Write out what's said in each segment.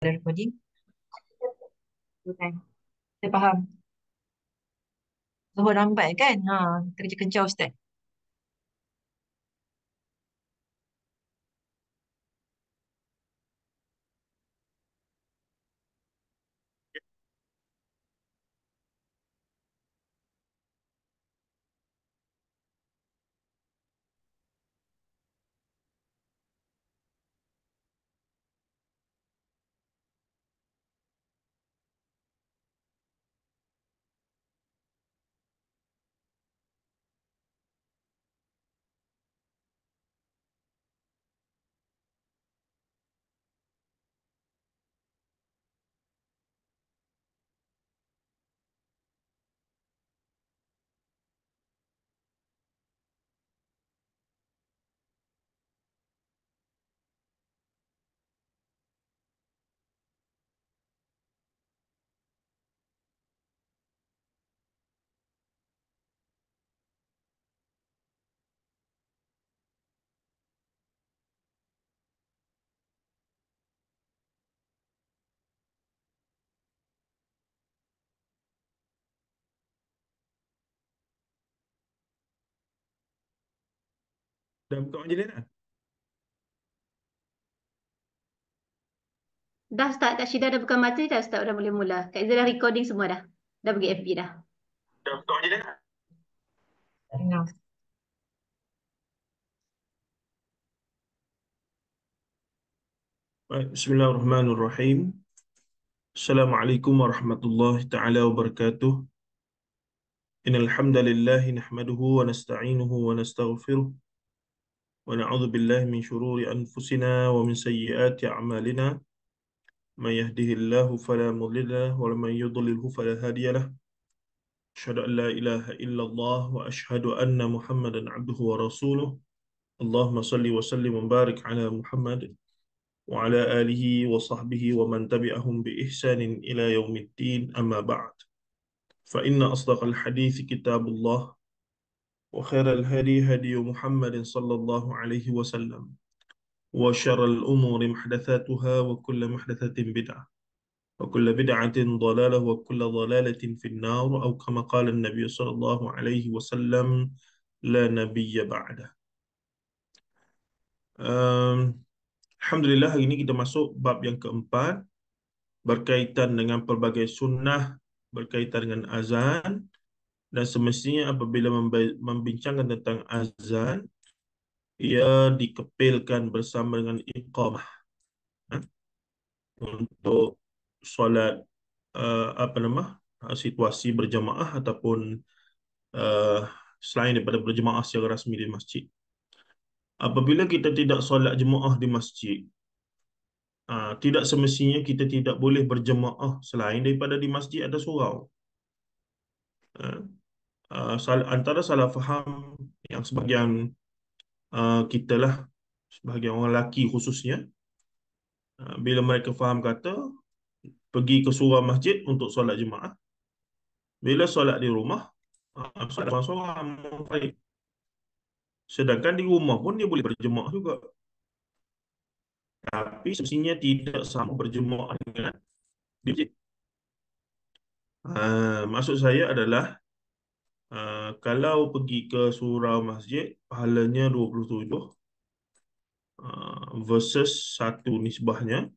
ada recording. Okay. Saya faham. Zuhur lambat kan? Ha, kerja kencang Ustaz. Dah buka majlis dah? Dah start. Kak Syedah dah buka mata dah start. Dah boleh mula. Kak Izzah dah recording semua dah. Dah pergi FB dah. Dah buka majlis dah? No. Bismillahirrahmanirrahim. Assalamualaikum warahmatullahi taala wabarakatuh. Innal hamdalillah nahmaduhu wa nasta'inuhu wa nastaghfiruh ونعوذ بالله من شرور أنفسنا ومن سيئات أعمالنا من يهده الله فلا مضل له ومن يضلله فلا هادي له أشهد أن لا إله إلا الله وأشهد أن محمدا عبده ورسوله اللهم صل وسلم وبارك على محمد وعلى آله وصحبه ومن تبعهم بإحسان إلى يوم الدين أما بعد فإن أصدق الحديث كتاب الله وخير الهدي هدي محمد صلى الله عليه وسلم وشر الأمور محدثاتها وكل محدثة بدعة وكل بدعة ضلالة وكل ضلالة في النار أو كما قال النبي صلى الله عليه وسلم لا نبي بعده um, Alhamdulillah hari ini kita masuk bab yang keempat berkaitan dengan pelbagai sunnah berkaitan dengan azan dan semestinya apabila membincangkan tentang azan ia dikepilkan bersama dengan iqamah ha? untuk solat uh, apa nama eh, situasi berjemaah ataupun uh, selain daripada berjemaah secara rasmi di masjid apabila kita tidak solat jemaah di masjid uh, tidak semestinya kita tidak boleh berjemaah selain daripada di masjid ada surau ha? uh, antara salah faham yang sebahagian uh, kita lah, sebahagian orang lelaki khususnya, uh, bila mereka faham kata, pergi ke surah masjid untuk solat jemaah, bila solat di rumah, uh, solat seorang ah, Sedangkan di rumah pun dia boleh berjemaah juga. Tapi sebenarnya tidak sama berjemaah dengan di masjid. Uh, maksud saya adalah Uh, kalau pergi ke surau masjid, pahalanya 27 uh, versus satu nisbahnya.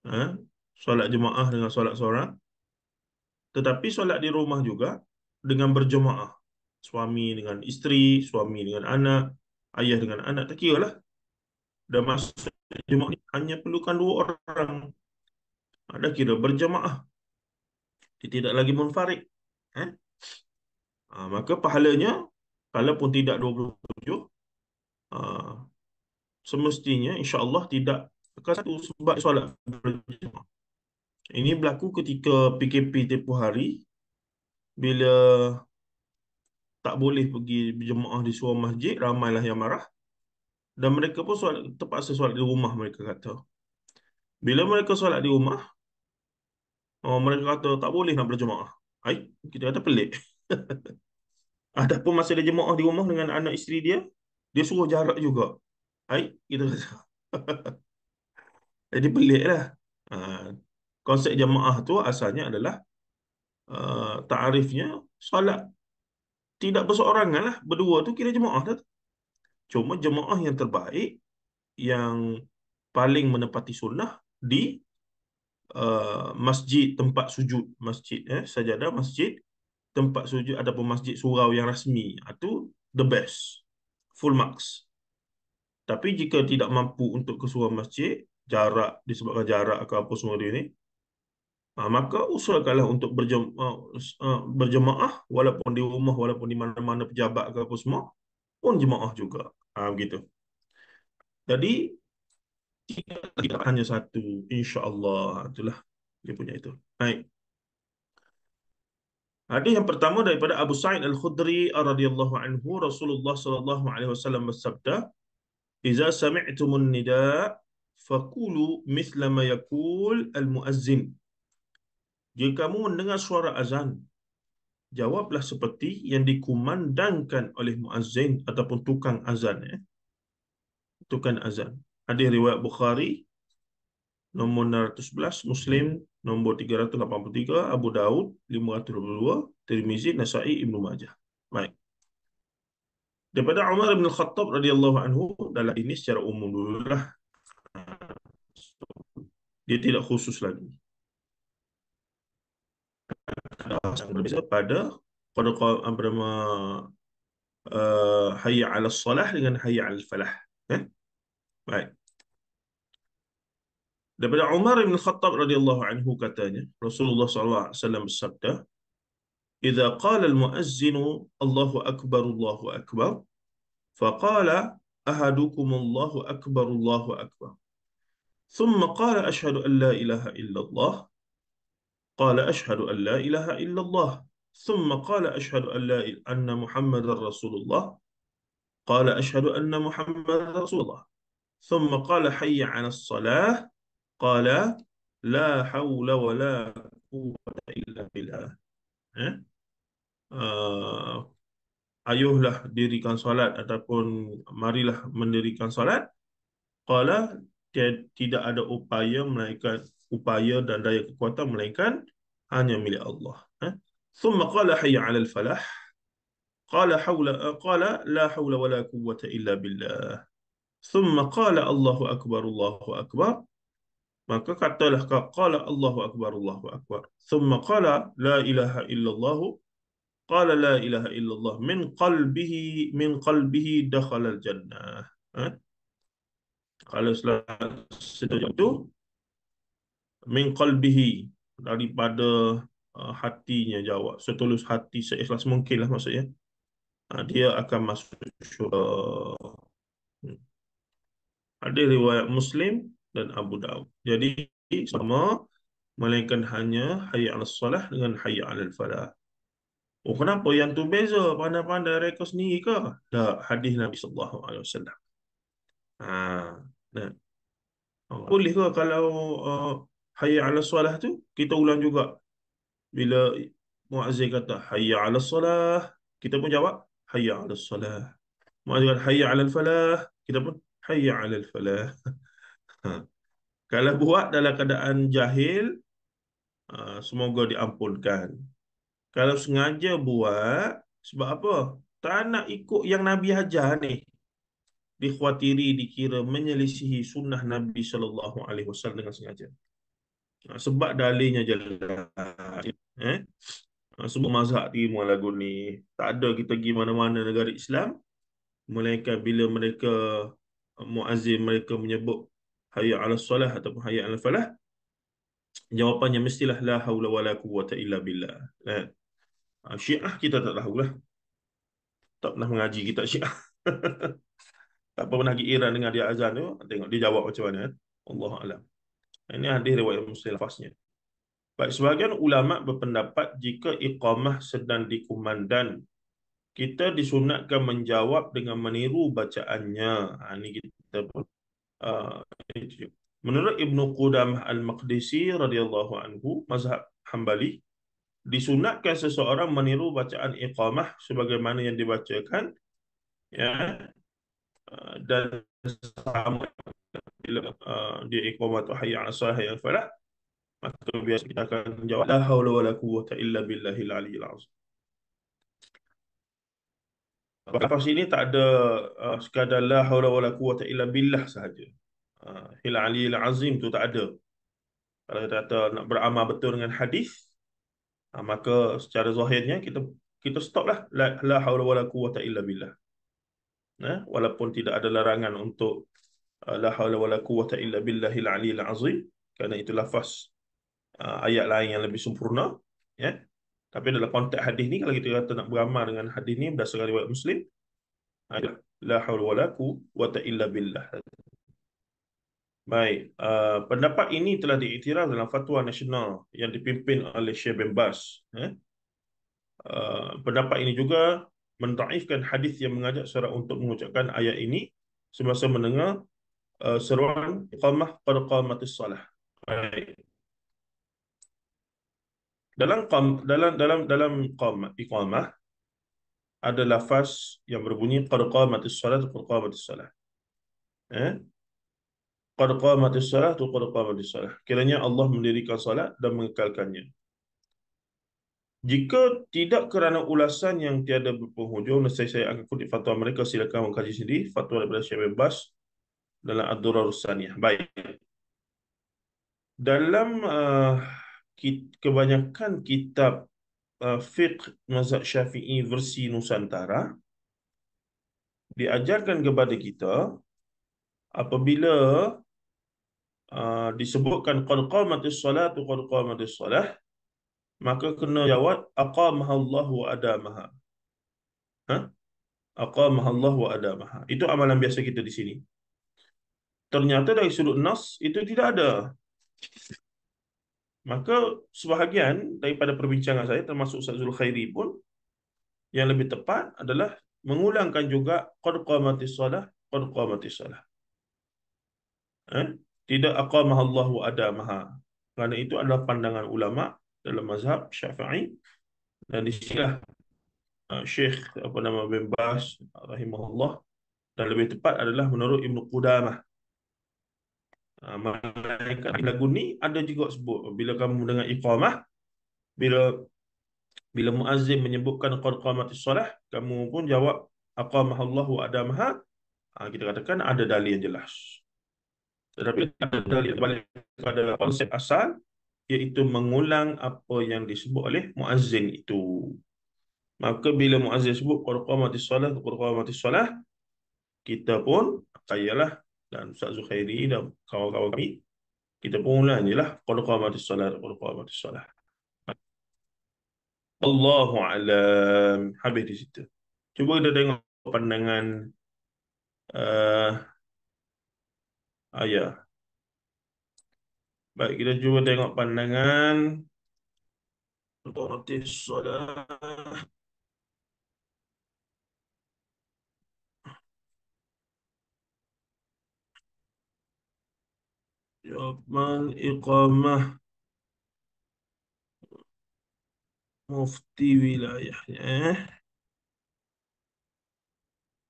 Uh, solat jemaah dengan solat seorang. Tetapi solat di rumah juga dengan berjemaah. Suami dengan isteri, suami dengan anak, ayah dengan anak, tak kira lah. Dan masuk jemaah ni hanya perlukan dua orang. Ada kira berjemaah. Dia tidak lagi munfarik. Eh? Aa, ah, maka pahalanya, kalaupun tidak 27, aa, ah, semestinya insya Allah tidak akan satu sebab solat berjemaah. Ini berlaku ketika PKP tempoh hari, bila tak boleh pergi berjemaah di suara masjid, ramailah yang marah. Dan mereka pun solat, terpaksa solat di rumah, mereka kata. Bila mereka solat di rumah, oh, mereka kata tak boleh nak berjemaah. Aib, kita kata pelik. Ataupun masa dia jemaah di rumah dengan anak isteri dia, dia suruh jarak juga. Aib, kita kata. Jadi pelik lah. Ha, konsep jemaah tu asalnya adalah uh, ta'arifnya solat. Tidak berseorangan lah. Berdua tu kira jemaah tu. Cuma jemaah yang terbaik, yang paling menepati sunnah, di Uh, masjid tempat sujud masjid eh sajadah masjid tempat sujud ataupun masjid surau yang rasmi itu ah, the best full marks tapi jika tidak mampu untuk ke surau masjid jarak disebabkan jarak ke apa semua dia ni ah, maka usahakanlah untuk ah, berjemaah walaupun di rumah walaupun di mana-mana pejabat ke apa semua pun jemaah juga ha, begitu jadi kita hanya satu insya Allah itulah dia punya itu baik Hadis yang pertama daripada Abu Sa'id Al-Khudri radhiyallahu anhu Rasulullah sallallahu alaihi wasallam bersabda "Idza sami'tumun nida' faqulu mithla ma yaqul al-muazzin" Jika kamu mendengar suara azan jawablah seperti yang dikumandangkan oleh muazzin ataupun tukang azan ya. Tukang azan. Hadis riwayat Bukhari nombor 611, Muslim nombor 383, Abu Daud 522, Tirmizi, Nasa'i, Ibnu Majah. Baik. Daripada Umar bin Khattab radhiyallahu anhu dalam ini secara umum dululah dia tidak khusus lagi. Berbeza pada pada kalau uh, hayya 'ala salah dengan hayya 'al falah. Eh? Baik. Daripada Umar bin Khattab radhiyallahu anhu katanya, Rasulullah SAW bersabda, "Idza qala al muazzin Allahu akbar Allahu akbar, faqala ahadukum Allahu akbar Allahu akbar." ثم قال أشهد أن لا إله إلا الله قال أشهد أن لا إله إلا الله ثم قال أشهد أن لا إل... أن محمد رسول الله قال أشهد أن محمد رسول الله ثم قال حي على الصلاة قال لا حول ولا قوة إلا بالله eh? uh, ayuhlah dirikan solat ataupun marilah mendirikan solat qala tidak ada upaya melainkan upaya dan daya kekuatan melainkan hanya milik Allah eh ثم قال حي على الفلاح قال حول قال لا حول ولا قوه الا بالله ثم قال الله اكبر الله اكبر maka katalah kau qala Allahu akbar Allahu akbar thumma qala la ilaha illallah qala la ilaha illallah min qalbihi min qalbihi dakhala jannah ha? kalau setuju itu min qalbihi daripada uh, hatinya jawab setulus hati seikhlas mungkinlah maksudnya uh, dia akan masuk syurga hmm. ada riwayat muslim dan Abu Daud. Jadi sama melainkan hanya hayya al-salah dengan hayya al-falah. Oh kenapa yang tu beza pandai-pandai rekod sendiri ke? Tak hadis Nabi sallallahu alaihi wasallam. Ha, nah. Boleh ke kalau uh, hayya al-salah tu kita ulang juga? Bila muazzin kata hayya al-salah, kita pun jawab hayya al-salah. Muazzin kata hayya al-falah, kita pun hayya al-falah. Ha. Kalau buat dalam keadaan jahil, ha, semoga diampunkan. Kalau sengaja buat, sebab apa? Tak nak ikut yang Nabi ajar ni. Dikhawatiri, dikira menyelisihi sunnah Nabi saw dengan sengaja. Ha, sebab dalilnya jelas. Eh? Semua mazhab terima lagu ni. Tak ada kita pergi mana-mana negara Islam. Melainkan bila mereka muazzin mereka menyebut hayya 'ala solah ataupun hayya 'ala falah jawapannya mestilah la haula wala quwwata illa billah nah. Eh, syiah kita tak lah, tak pernah mengaji kita syiah tak pernah pergi Iran dengar dia azan tu tengok dia jawab macam mana eh. Allah alam eh, ini hadis riwayat Muslim lafaznya baik sebahagian ulama berpendapat jika iqamah sedang dikumandan kita disunatkan menjawab dengan meniru bacaannya. Ha, ini kita boleh uh, menurut Ibn Qudamah Al-Maqdisi radhiyallahu anhu mazhab Hambali disunatkan seseorang meniru bacaan iqamah sebagaimana yang dibacakan ya ah, dan sama bila uh, dia iqamah tu hayya asah hayya falah maka biasa kita akan jawab la haula wala quwwata illa billahil aliyil azim lafaz ini tak ada uh, sekadar la haula wala quwata illa billah sahaja. Uh, Hilal aliyil azim tu tak ada. Kalau kita kata nak beramal betul dengan hadis, uh, maka secara zahirnya kita kita stoplah la, la haula wala quwata illa billah. Eh? walaupun tidak ada larangan untuk uh, la haula wala quwata illa billahil aliyil azim kerana itu lafaz uh, ayat lain yang lebih sempurna ya. Yeah? Tapi dalam konteks hadis ni kalau kita kata nak beramal dengan hadis ni berdasarkan riwayat Muslim adalah la haula wala quwwata illa billah. Baik, uh, pendapat ini telah diiktiraf dalam fatwa nasional yang dipimpin oleh Syekh bin Bas. Eh? Uh, pendapat ini juga mentaifkan hadis yang mengajak secara untuk mengucapkan ayat ini semasa mendengar uh, seruan iqamah pada qamatis salah. Baik dalam qam dalam dalam dalam qam iqamah ada lafaz yang berbunyi qad qamatis salatu qad qamatis salat eh qad qamatis salatu qad qamatis salat kiranya Allah mendirikan salat dan mengekalkannya jika tidak kerana ulasan yang tiada berpenghujung nasai saya akan kutip fatwa mereka silakan mengkaji sendiri fatwa daripada Syekh Bebas dalam ad-durar baik dalam uh, kebanyakan kitab uh, fiqh mazhab syafi'i versi Nusantara diajarkan kepada kita apabila uh, disebutkan qad qamatis salatu qad qamatis salah maka kena jawab aqamaha Allah wa adamaha ha aqamaha Allah wa adamaha itu amalan biasa kita di sini ternyata dari sudut nas itu tidak ada Maka sebahagian daripada perbincangan saya termasuk Ustaz Zul Khairi pun yang lebih tepat adalah mengulangkan juga qad qamati salah qad qamati salah. Eh? Tidak aqamah Allah wa ada maha. Kerana itu adalah pandangan ulama dalam mazhab Syafi'i dan di sini uh, eh, Syekh apa nama bin Bas rahimahullah dan lebih tepat adalah menurut Ibn Qudamah Ah, malaikat bila guni ada juga sebut bila kamu dengar iqamah bila bila muazzin menyebutkan qad qamatis solah kamu pun jawab aqamahallahu adamha ha, ah, kita katakan ada dalil yang jelas tetapi ada dalil balik pada konsep asal iaitu mengulang apa yang disebut oleh muazzin itu maka bila muazzin sebut qad qamatis solah qad qamatis solah kita pun ayalah dan Ustaz Zuhairi dan kawan-kawan kami kita pun ulang je lah qul qamati salat qul qamati salat Allahu alam habis di situ cuba kita tengok pandangan uh, eh, ayah ah, baik kita cuba tengok pandangan qul qamati salat Yapman ikame mufti wilayahnya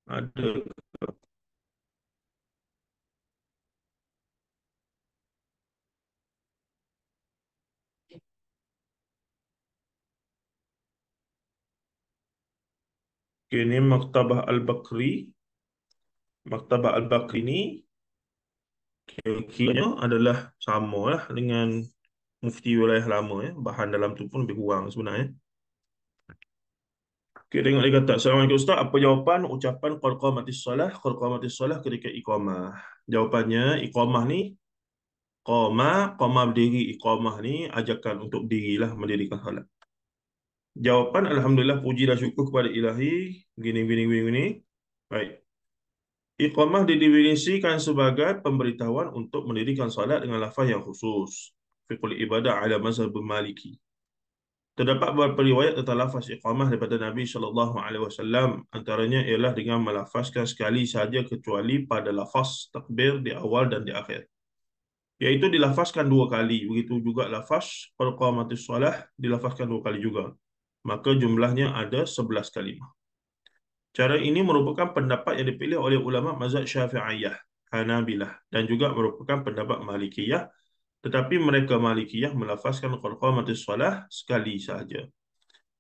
ada Okay, ini Maktabah Al-Bakri. Maktabah Al-Bakri ini Kira-kiranya adalah sama lah dengan mufti wilayah lama. Eh. Bahan dalam tu pun lebih kurang sebenarnya. Okay, tengok dia kata, Assalamualaikum Ustaz, apa jawapan ucapan qalqamatis salah, qalqamatis salah ketika iqamah? Jawapannya, iqamah ni, qama, qama berdiri, iqamah ni, ajakan untuk dirilah mendirikan salat. Jawapan, Alhamdulillah, puji dan syukur kepada ilahi, begini, begini, begini, begini. Baik, Iqamah didefinisikan sebagai pemberitahuan untuk mendirikan solat dengan lafaz yang khusus. Fiqhul ibadah ala mazhab maliki. Terdapat beberapa riwayat tentang lafaz iqamah daripada Nabi sallallahu alaihi wasallam antaranya ialah dengan melafazkan sekali saja kecuali pada lafaz takbir di awal dan di akhir. Iaitu dilafazkan dua kali, begitu juga lafaz qamatis salah dilafazkan dua kali juga. Maka jumlahnya ada sebelas kalimah. Cara ini merupakan pendapat yang dipilih oleh ulama mazhab Syafi'iyah, Hanabilah dan juga merupakan pendapat Malikiyah tetapi mereka Malikiyah melafazkan qalqamatus solah sekali sahaja.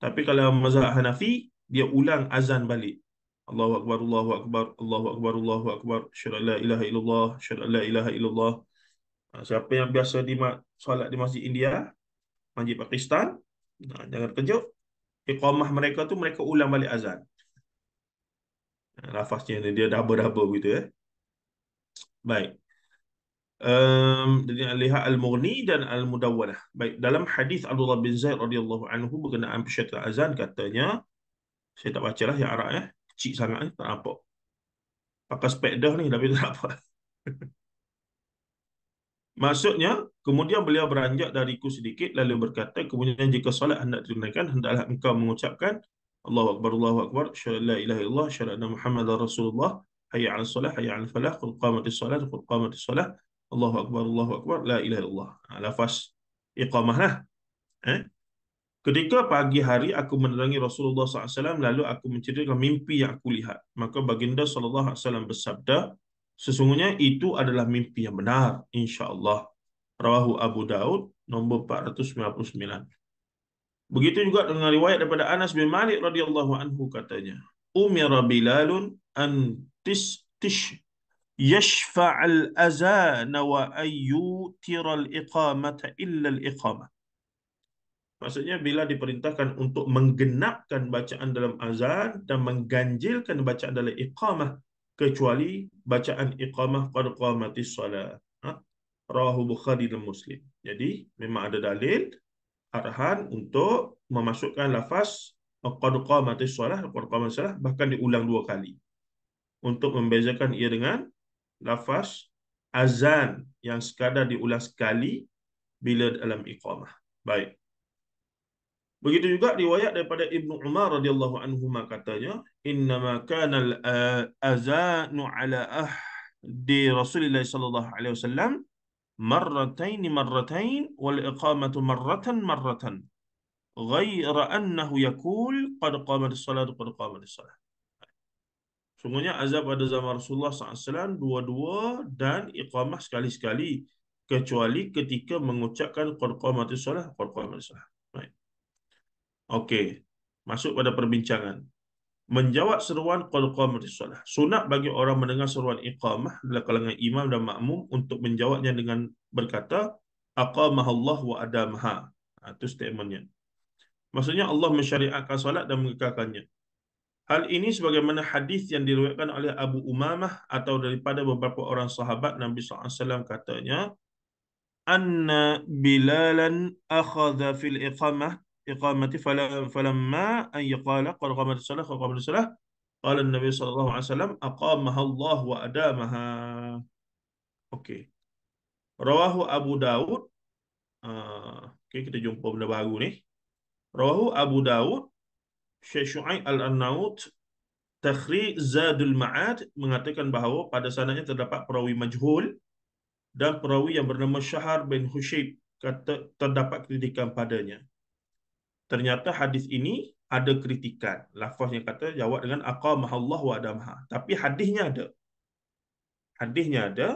Tapi kalau mazhab Hanafi dia ulang azan balik. Allahu akbar Allahu akbar Allahu akbar Allahu akbar syarallah ilaha illallah syarallah ilaha illallah. Ha, siapa yang biasa di solat di masjid India, masjid Pakistan, jangan terkejut. Iqamah mereka tu mereka ulang balik azan ni dia double-double gitu eh. Baik. Um, ehm, jadi lihat Al-Mughni dan Al-Mudawwanah. Baik, dalam hadis Abdullah bin Zaid radhiyallahu anhu berkenaan pusyatul azan katanya saya tak bacalah yang Arab eh. Kecil sangat eh, tak nampak. Pakai spekdah ni tapi tak apa. Maksudnya, kemudian beliau beranjak dariku sedikit lalu berkata, kemudian jika solat hendak ditunaikan, hendaklah engkau mengucapkan Allahu Akbar, الله Akbar. أشهد أن لا إله إلا الله أشهد أن محمد رسول الله حي على الصلاة حي على الفلاح قل قامت الصلاة قل قامت الصلاة الله أكبر الله أكبر لا إله إلا eh? Ketika pagi hari aku menerangi Rasulullah SAW lalu aku menceritakan mimpi yang aku lihat. Maka baginda SAW bersabda, sesungguhnya itu adalah mimpi yang benar insyaAllah. Rawahu Abu Daud nombor 499. Begitu juga dengan riwayat daripada Anas bin Malik radhiyallahu anhu katanya, Umira Bilalun an tis tish yashfa' al-azan wa ayyutir al-iqamata illa al-iqamah. Maksudnya bila diperintahkan untuk menggenapkan bacaan dalam azan dan mengganjilkan bacaan dalam iqamah kecuali bacaan iqamah qad qamatis salat. Ha? Rahu Bukhari dan Muslim. Jadi memang ada dalil arahan untuk memasukkan lafaz qad qamatish shalah qad qamatish shalah bahkan diulang dua kali untuk membezakan ia dengan lafaz azan yang sekadar diulang sekali bila dalam iqamah baik Begitu juga riwayat daripada Ibnu Umar radhiyallahu anhu katanya innama kanal azanu ala ahdi Rasulullah sallallahu alaihi wasallam مرتين مرتين والإقامة مرة مرة غير أنه يقول قد قامت الصلاة قد قامت الصلاة Sungguhnya azab pada zaman Rasulullah SAW dua-dua dan iqamah sekali-sekali. Kecuali ketika mengucapkan qadqamati salah, qadqamati salah. Right. Okey, masuk pada perbincangan menjawab seruan qalqamati solat. Sunat bagi orang mendengar seruan iqamah dalam kalangan imam dan makmum untuk menjawabnya dengan berkata aqamahallahu wa adamaha. Ha, itu statementnya. Maksudnya Allah mensyariatkan solat dan mengekalkannya. Hal ini sebagaimana hadis yang diriwayatkan oleh Abu Umamah atau daripada beberapa orang sahabat Nabi SAW katanya anna bilalan akhadha fil iqamah إقامتي فلما فلما أن يقال قال قامت الصلاة قامت الصلاة قال النبي صلى الله عليه وسلم أقامها الله وأدامها أوكي رواه أبو داود أوكي kita jumpa benda baru ni رواه Abu داود Syekh Shu'aib Al-Annaut Takhri Zadul Ma'ad mengatakan bahawa pada sananya terdapat perawi majhul dan perawi yang bernama Syahar bin Hushib kata terdapat kritikan padanya ternyata hadis ini ada kritikan. Lafaz yang kata jawab dengan aqamah Allah wa adamha. Tapi hadisnya ada. Hadisnya ada.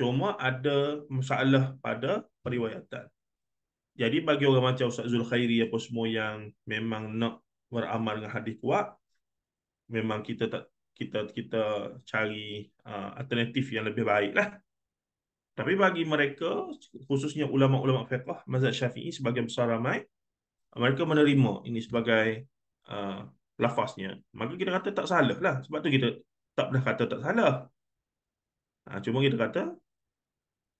Cuma ada masalah pada periwayatan. Jadi bagi orang macam Ustaz Zul Khairi apa semua yang memang nak beramal dengan hadis kuat, memang kita tak kita kita cari uh, alternatif yang lebih baik lah. Tapi bagi mereka, khususnya ulama-ulama fiqah, mazhab syafi'i sebagian besar ramai, mereka menerima ini sebagai uh, lafaznya, maka kita kata tak salah lah. Sebab tu kita tak pernah kata tak salah. Ha, cuma kita kata,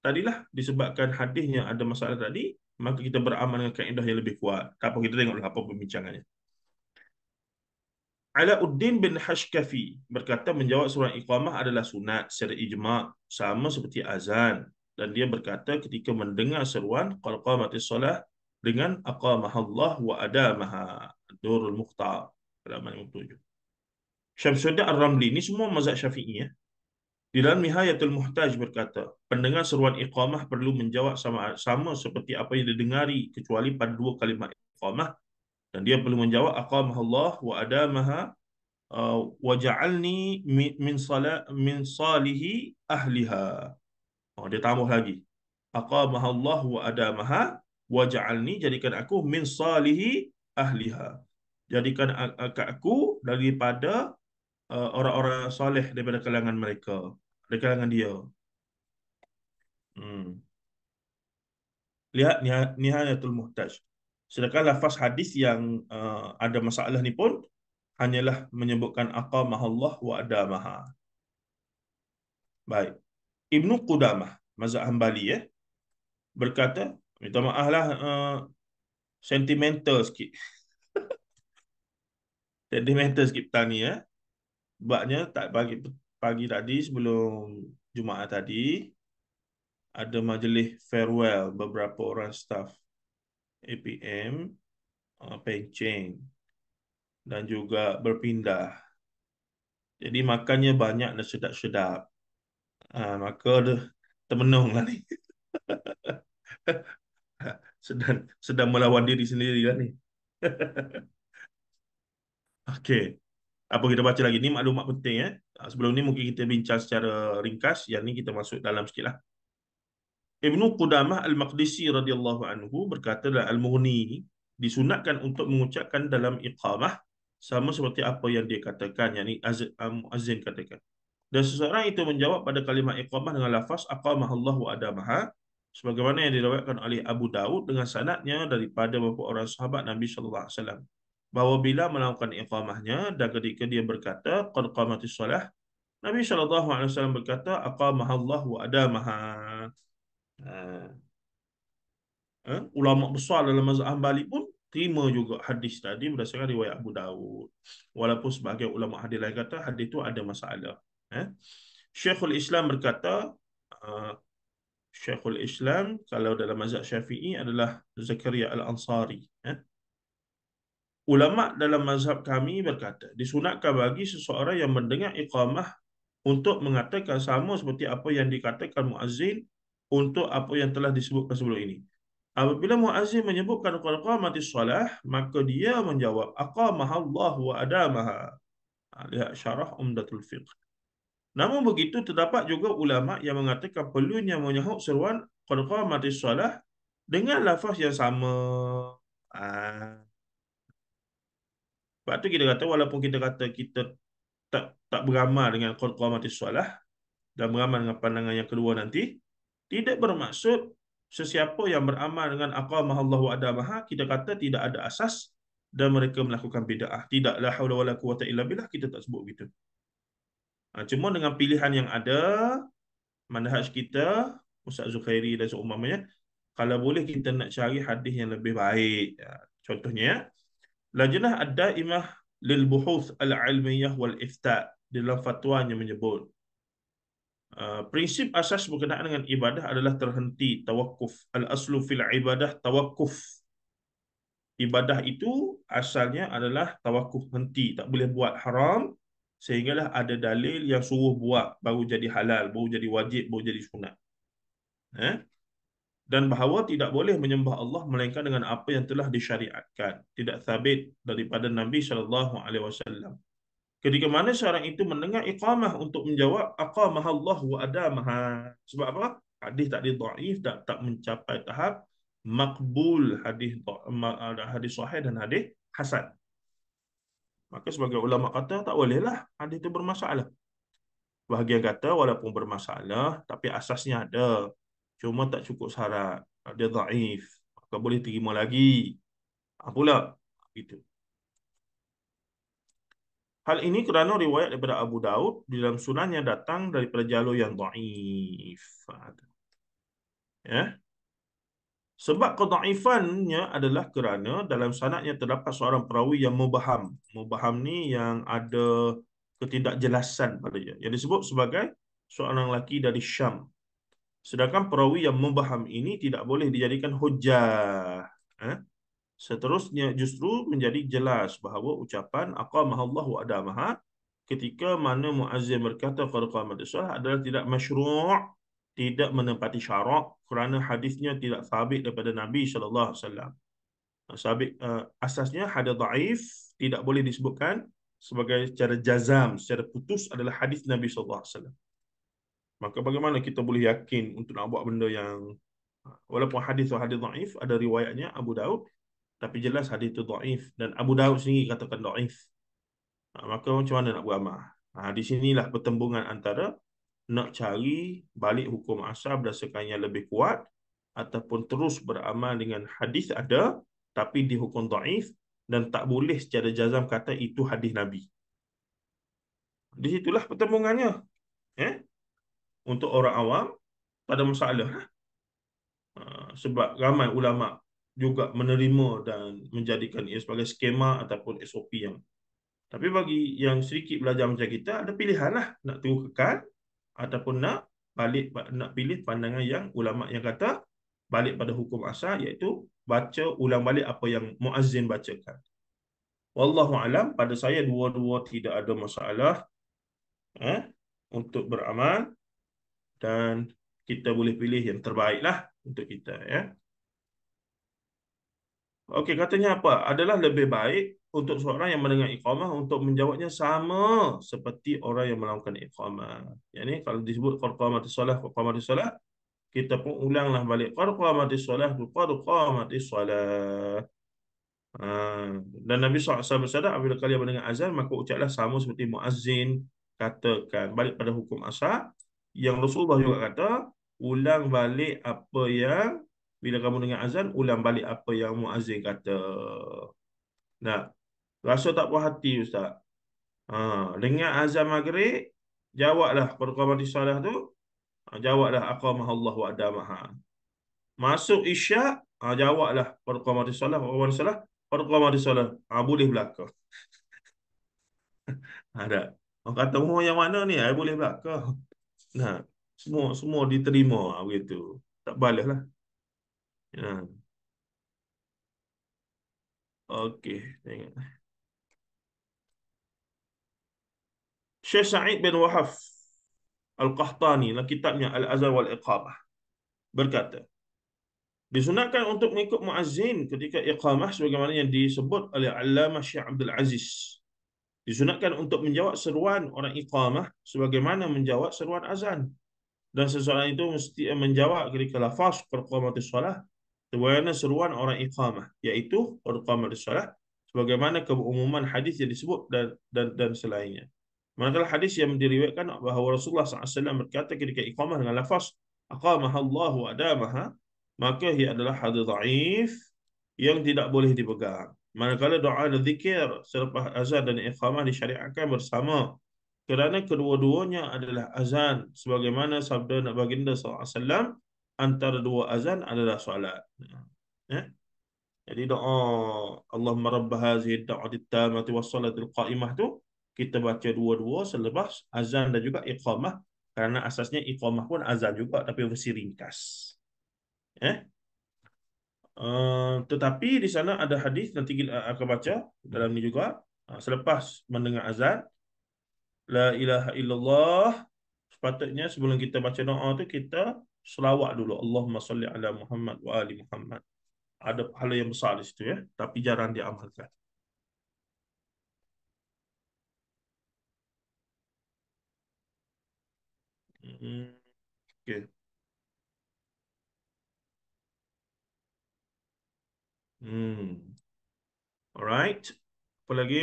tadilah disebabkan hadisnya ada masalah tadi, maka kita beraman dengan kaedah yang lebih kuat. Tak apa, kita tengoklah apa pembincangannya. Alauddin bin Hashkafi berkata menjawab surat iqamah adalah sunat secara ijma' sama seperti azan. Dan dia berkata ketika mendengar seruan qalqamatis solat dengan Allah wa adamaha durul muqtar halaman tujuh. Syamsuddin Ar-Ramli ini semua mazhab Syafi'i ya. Di dalam Nihayatul Muhtaj berkata, pendengar seruan iqamah perlu menjawab sama, sama seperti apa yang didengari kecuali pada dua kalimat iqamah dan dia perlu menjawab aqamahallah wa adamaha uh, wa ja'alni min sala min salihi ahliha. Oh dia tambah lagi. Allah wa adamaha waj'alni jadikan aku min salihi ahliha jadikan aku daripada uh, orang-orang soleh daripada kalangan mereka daripada kalangan dia hmm. lihat nihayatul muhtaj sedangkan lafaz hadis yang uh, ada masalah ni pun hanyalah menyebutkan aqamah Allah wa adamaha baik Ibnu Qudamah mazhab Hambali ya eh, berkata Minta hmm. maaf lah. Uh, sentimental sikit. sentimental sikit petang ni. Eh. Sebabnya tak pagi, pagi tadi sebelum Jumaat tadi. Ada majlis farewell beberapa orang staff. APM. Uh, eh, pencing. Dan juga berpindah. Jadi makannya banyak dan sedap-sedap. Uh, maka ada termenung lah ni. sedang sedang melawan diri sendiri lah ni. Okey. Apa kita baca lagi ni maklumat penting eh. Ah, sebelum ni mungkin kita bincang secara ringkas, yang ni kita masuk dalam sikitlah. Ibnu Qudamah Al-Maqdisi radhiyallahu anhu berkata dalam Al-Mughni disunatkan untuk mengucapkan dalam iqamah sama seperti apa yang dia katakan Yang yakni azan ah, muazzin katakan. Dan seseorang itu menjawab pada kalimah iqamah dengan lafaz Allah aqamahallahu adamaha sebagaimana yang diriwayatkan oleh Abu Daud dengan sanadnya daripada beberapa orang sahabat Nabi sallallahu alaihi wasallam bahawa bila melakukan iqamahnya dan ketika dia berkata qad qamatis solah Nabi sallallahu alaihi wasallam berkata Allah, wa adamaha ha. ha. ulama besar dalam mazhab Hanbali pun terima juga hadis tadi berdasarkan riwayat Abu Daud. Walaupun sebagai ulama hadis lain kata hadis itu ada masalah. Eh? Syekhul Islam berkata, ha, Syekhul Islam kalau dalam mazhab Syafi'i adalah Zakaria Al-Ansari ya. Ulama dalam mazhab kami berkata disunatkan bagi seseorang yang mendengar iqamah untuk mengatakan sama seperti apa yang dikatakan muazzin untuk apa yang telah disebutkan sebelum ini. Apabila muazzin menyebutkan qamati solah maka dia menjawab Allah wa adamaha. Ha, lihat syarah Umdatul Fiqh. Namun begitu terdapat juga ulama yang mengatakan perlunya menyahut seruan qadqa mati solah dengan lafaz yang sama. Ha. tu kita kata walaupun kita kata kita tak tak beramal dengan qadqa mati solah dan beramal dengan pandangan yang kedua nanti, tidak bermaksud sesiapa yang beramal dengan aqamah Allah wa adamaha, kita kata tidak ada asas dan mereka melakukan bida'ah. Tidaklah hawla wa la quwata illa billah, kita tak sebut begitu. Ah, cuma dengan pilihan yang ada manhaj kita Ustaz Zukhairi dan seumpamanya kalau boleh kita nak cari hadis yang lebih baik ya, contohnya Lajnah ada daimah lil Buhuth Al-Ilmiyah wal Ifta' dalam fatwanya menyebut ah, prinsip asas berkenaan dengan ibadah adalah terhenti tawakuf al aslu fil ibadah tawakuf ibadah itu asalnya adalah tawakuf henti tak boleh buat haram sehinggalah ada dalil yang suruh buat baru jadi halal, baru jadi wajib, baru jadi sunat. Eh? Dan bahawa tidak boleh menyembah Allah melainkan dengan apa yang telah disyariatkan. Tidak sabit daripada Nabi alaihi wasallam. Ketika mana seorang itu mendengar iqamah untuk menjawab aqamah Allah wa adamah. Sebab apa? Hadis tak dhaif, tak tak mencapai tahap makbul, hadis hadis sahih dan hadis hasan. Maka sebagai ulama kata tak bolehlah hadis itu bermasalah. Bahagian kata walaupun bermasalah tapi asasnya ada. Cuma tak cukup syarat. ada zaif. Maka boleh terima lagi. Apa ha, pula? Gitu. Hal ini kerana riwayat daripada Abu Daud di dalam sunannya datang daripada jalur yang dhaif. Ha, ya. Sebab kedaifannya adalah kerana dalam sanadnya terdapat seorang perawi yang mubaham. Mubaham ni yang ada ketidakjelasan padanya. Yang disebut sebagai seorang lelaki dari Syam. Sedangkan perawi yang mubaham ini tidak boleh dijadikan hujah. Eh? Ha? Seterusnya justru menjadi jelas bahawa ucapan Allah Aqamahallahu adamaha ketika mana Muazzin berkata Farqamadisulah adalah tidak masyru'ah tidak menempati syarak kerana hadisnya tidak sabit daripada Nabi sallallahu alaihi wasallam. Sabit uh, asasnya hadis dhaif tidak boleh disebutkan sebagai secara jazam secara putus adalah hadis Nabi sallallahu alaihi wasallam. Maka bagaimana kita boleh yakin untuk nak buat benda yang ha, walaupun hadis tu hadis dhaif ada riwayatnya Abu Daud tapi jelas hadis itu dhaif dan Abu Daud sendiri katakan dhaif. Ha, maka macam mana nak buat amal? Ha, di sinilah pertembungan antara nak cari balik hukum asal berdasarkan yang lebih kuat ataupun terus beramal dengan hadis ada tapi dihukum daif dan tak boleh secara jazam kata itu hadis Nabi. Di situlah pertembungannya. Eh? Untuk orang awam pada masalah. Eh? Sebab ramai ulama juga menerima dan menjadikan ia sebagai skema ataupun SOP yang tapi bagi yang sedikit belajar macam kita, ada pilihan lah nak tunggu kekal ataupun nak balik nak pilih pandangan yang ulama yang kata balik pada hukum asal iaitu baca ulang balik apa yang muazzin bacakan. Wallahu alam pada saya dua-dua tidak ada masalah eh untuk beramal dan kita boleh pilih yang terbaiklah untuk kita ya. Okey katanya apa? Adalah lebih baik untuk seorang yang mendengar iqamah untuk menjawabnya sama seperti orang yang melakukan iqamah. Yang ini kalau disebut qarqamatis solah, qarqamatis solah, kita pun ulanglah balik qarqamatis solah, qarqamatis solah. Ha, dan Nabi SAW bersabda, apabila kalian mendengar azan, maka ucaplah sama seperti muazzin katakan. Balik pada hukum asal, yang Rasulullah juga kata, ulang balik apa yang, bila kamu dengar azan, ulang balik apa yang muazzin kata. Nah, Rasa tak puas hati Ustaz. Ha, dengar azan maghrib, jawablah perkara di salah tu. Ha, jawablah aqamah Allah wa adamaha. Masuk isyak, ha, jawablah perkara di salah, perkara di salah, perkara di salah. Ha, boleh berlaku. Ada. Ha, Orang kata, oh, yang mana ni? Saya ha, boleh berlaku. Nah, semua semua diterima ha, begitu. Tak balas lah. Ya. Okey, tengok. Syekh Sa'id bin Wahaf Al-Qahtani dalam kitabnya Al-Azhar wal Iqamah berkata disunahkan untuk mengikut muazzin ketika iqamah sebagaimana yang disebut oleh Allamah Syekh Abdul Aziz disunahkan untuk menjawab seruan orang iqamah sebagaimana menjawab seruan azan dan seseorang itu mesti eh, menjawab ketika lafaz perqamatus solah sebagaimana seruan orang iqamah iaitu perqamatus solah sebagaimana keumuman hadis yang disebut dan dan dan selainnya Manakala hadis yang diriwayatkan bahawa Rasulullah SAW berkata ketika iqamah dengan lafaz Allah wa adamaha Maka ia adalah hadis da'if Yang tidak boleh dipegang Manakala doa dan zikir selepas azan dan iqamah disyariatkan bersama Kerana kedua-duanya adalah azan Sebagaimana sabda Nabi Baginda SAW Antara dua azan adalah solat eh? Jadi doa Allahumma rabbah hazihi da'ati tamati was salati al-qa'imah tu kita baca dua-dua selepas azan dan juga iqamah kerana asasnya iqamah pun azan juga tapi versi ringkas. Ya? Eh? Uh, tetapi di sana ada hadis nanti kita eh, akan baca dalam ni juga uh, selepas mendengar azan la ilaha illallah sepatutnya sebelum kita baca doa tu kita selawat dulu Allahumma salli ala Muhammad wa ali Muhammad ada pahala yang besar di situ ya tapi jarang diamalkan Mm, okay. Hmm. Alright. Apa lagi?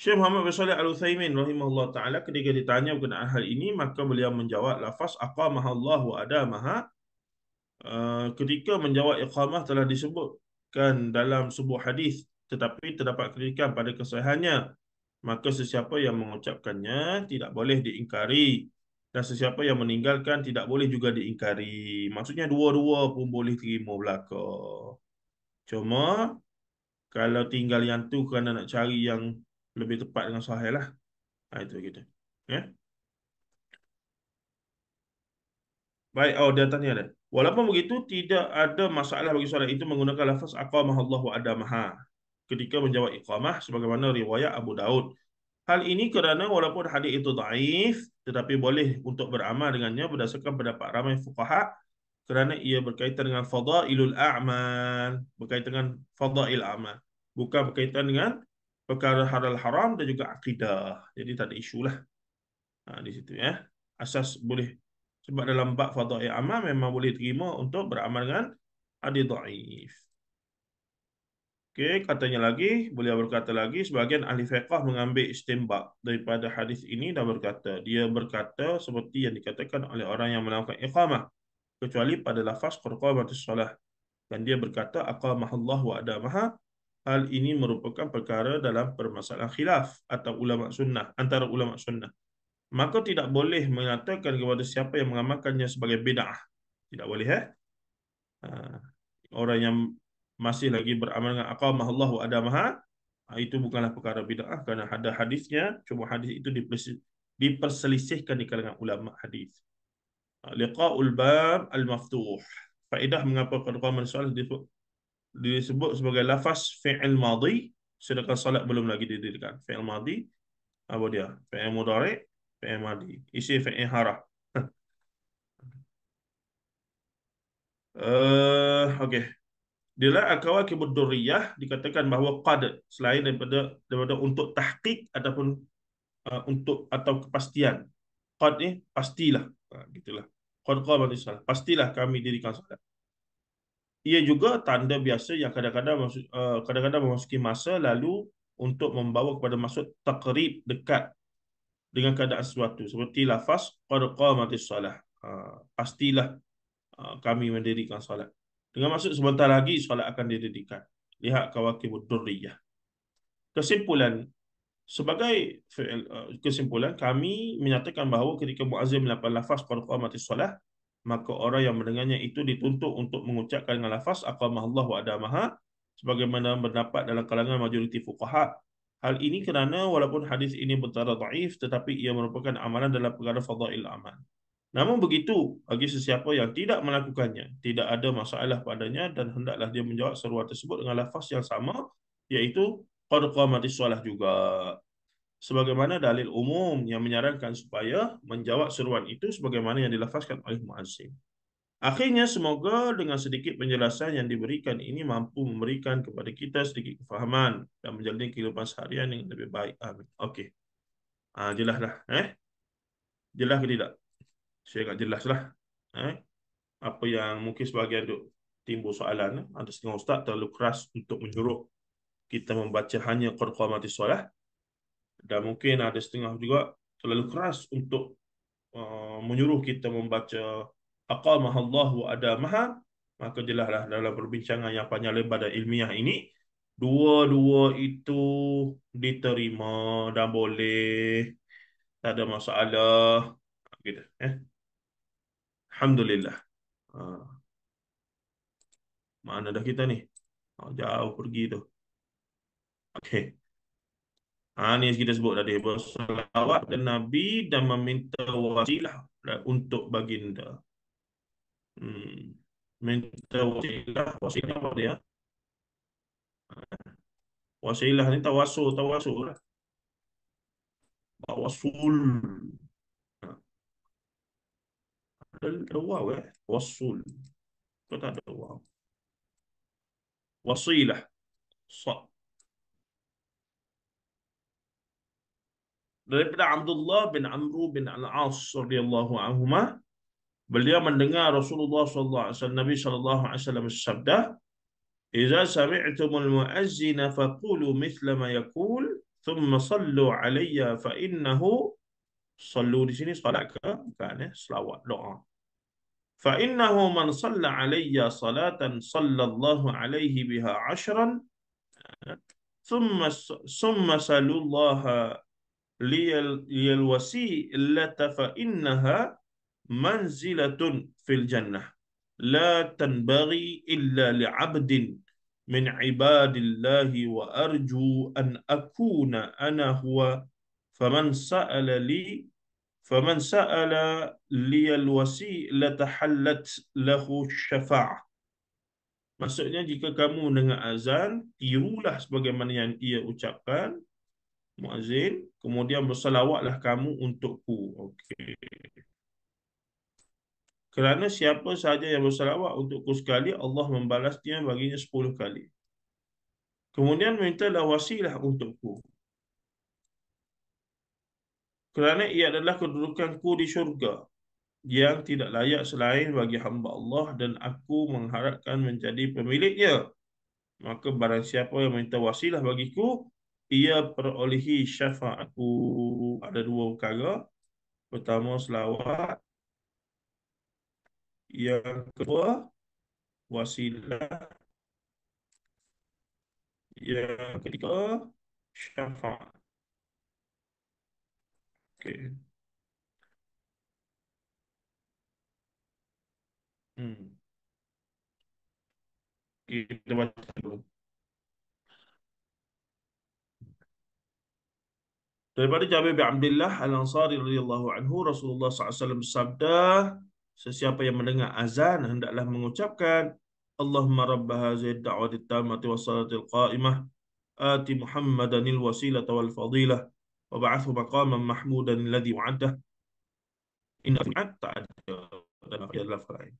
Syekh Muhammad Basalih Al-Uthaymin rahimahullah ta'ala ketika ditanya berkenaan hal ini, maka beliau menjawab lafaz maha Allah wa ada maha. Uh, ketika menjawab iqamah telah disebutkan dalam sebuah hadis, tetapi terdapat kritikan pada kesahihannya. Maka sesiapa yang mengucapkannya tidak boleh diingkari dan sesiapa yang meninggalkan tidak boleh juga diingkari. Maksudnya dua-dua pun boleh terima belaka. Cuma kalau tinggal yang tu kerana nak cari yang lebih tepat dengan sahih lah. Ha, itu kita. Ya. Baik, oh dia tanya dah. Walaupun begitu tidak ada masalah bagi solat itu menggunakan lafaz aqamahallahu adamaha ha, ketika menjawab iqamah sebagaimana riwayat Abu Daud. Hal ini kerana walaupun hadis itu daif, tetapi boleh untuk beramal dengannya berdasarkan pendapat ramai fuqaha kerana ia berkaitan dengan fadailul a'mal, berkaitan dengan fadail amal. Bukan berkaitan dengan perkara halal haram dan juga akidah. Jadi tak ada isu lah. Ha, di situ ya. Asas boleh. Sebab dalam bab fadail amal memang boleh terima untuk beramal dengan hadis daif. Okay, katanya lagi, beliau berkata lagi, sebahagian ahli fiqah mengambil istimbak daripada hadis ini dan berkata, dia berkata seperti yang dikatakan oleh orang yang melakukan iqamah, kecuali pada lafaz qurqamatul salah. Dan dia berkata, Allah wa adamaha, hal ini merupakan perkara dalam permasalahan khilaf atau ulama sunnah, antara ulama sunnah. Maka tidak boleh mengatakan kepada siapa yang mengamalkannya sebagai bid'ah. Tidak boleh, eh? Ah, orang yang masih lagi beramal dengan aqamah Allah wa adamaha ah, itu bukanlah perkara bid'ah ah, kerana ada hadisnya cuma hadis itu diperselisihkan di kalangan ulama hadis ah, liqaul bab al maftuh faedah mengapa perkara soal disebut sebagai lafaz fi'il madhi sedangkan solat belum lagi didirikan fi'il madhi apa dia fi'il mudhari fi'il madhi isi fi'il harah Uh, eh, okay. Dila akawa kibudurriyah dikatakan bahawa qad selain daripada daripada untuk tahqiq ataupun uh, untuk atau kepastian. Qad ni pastilah. Ha, gitulah. Qad qamat salat. Pastilah kami dirikan salat. Ia juga tanda biasa yang kadang-kadang masuk uh, kadang-kadang memasuki masa lalu untuk membawa kepada maksud taqrib dekat dengan keadaan sesuatu seperti lafaz qad qamat salat. Ha, pastilah uh, kami mendirikan salat. Dengan maksud sebentar lagi solat akan didedikan. Lihat kawakibul durriyah. Kesimpulan sebagai uh, kesimpulan kami menyatakan bahawa ketika muazzin melakukan lafaz qamati solah maka orang yang mendengarnya itu dituntut untuk mengucapkan dengan lafaz aqamahullah wa adamaha sebagaimana berdapat dalam kalangan majoriti fuqaha. Hal ini kerana walaupun hadis ini bertaraf dhaif tetapi ia merupakan amalan dalam perkara fadhail aman. Namun begitu, bagi sesiapa yang tidak melakukannya, tidak ada masalah padanya dan hendaklah dia menjawab seruan tersebut dengan lafaz yang sama, iaitu qad qamati solah juga. Sebagaimana dalil umum yang menyarankan supaya menjawab seruan itu sebagaimana yang dilafazkan oleh muazzin. Akhirnya semoga dengan sedikit penjelasan yang diberikan ini mampu memberikan kepada kita sedikit kefahaman dan menjalani kehidupan seharian yang lebih baik. Amin. Okey. Ah, jelaslah, eh. Jelas ke tidak? saya agak jelas lah. Eh? Apa yang mungkin sebagai duk timbul soalan, eh? ada setengah ustaz terlalu keras untuk menyuruh kita membaca hanya Qurqa Mati Solah. Dan mungkin ada setengah juga terlalu keras untuk uh, menyuruh kita membaca Aqamah Allah wa Adamah. Maka lah dalam perbincangan yang panjang lebar dan ilmiah ini, dua-dua itu diterima dan boleh. Tak ada masalah. Gitu. Eh? Alhamdulillah. Ha. Mana dah kita ni? Ha, jauh pergi tu. Okey. Ha, ni kita sebut tadi. Bersalawat dan Nabi dan meminta wasilah untuk baginda. Hmm. Minta wasilah. Wasilah apa dia? Ha. Wasilah ni tawasul. Tawasul lah. Tawasul. للدواوع والصول قطع دواوع وصيلة ص daripada Abdullah bin Amr bin Al-As radhiyallahu anhuma beliau mendengar Rasulullah sallallahu alaihi wasallam Nabi sallallahu alaihi wasallam bersabda "Idza sami'tumul mu'azzina faqulu mithla ma yaqul thumma sallu alayya fa innahu" Sallu di sini solat ke? Bukan eh, selawat doa. فإنه من صلى علي صلاة صلى الله عليه بها عشرا ثم ثم سلوا الله لي الوسيلة فإنها منزلة في الجنة لا تنبغي إلا لعبد من عباد الله وأرجو أن أكون أنا هو فمن سأل لي فمن سأل لي الوسي لتحلت له الشفاعة Maksudnya jika kamu dengar azan, tirulah sebagaimana yang ia ucapkan muazin, kemudian bersalawatlah kamu untukku. Okey. Kerana siapa sahaja yang bersalawat untukku sekali, Allah membalasnya baginya 10 kali. Kemudian mintalah wasilah untukku kerana ia adalah kedudukanku di syurga yang tidak layak selain bagi hamba Allah dan aku mengharapkan menjadi pemiliknya. Maka barang siapa yang minta wasilah bagiku, ia perolehi Aku Ada dua perkara. Pertama, selawat. Yang kedua, wasilah. Yang ketiga, syafaat. Okay. Hmm. Kita baca dulu. Daripada Jabir bin Abdullah Al-Ansari radhiyallahu anhu Rasulullah SAW bersabda sesiapa yang mendengar azan hendaklah mengucapkan Allahumma rabb hadzihi ad-da'wati at-tammah wa salati al-qa'imah ati Muhammadanil wasilata wal fadilah وبعث مقاما محمودا الذي وعده إن وعدت إلى فرعين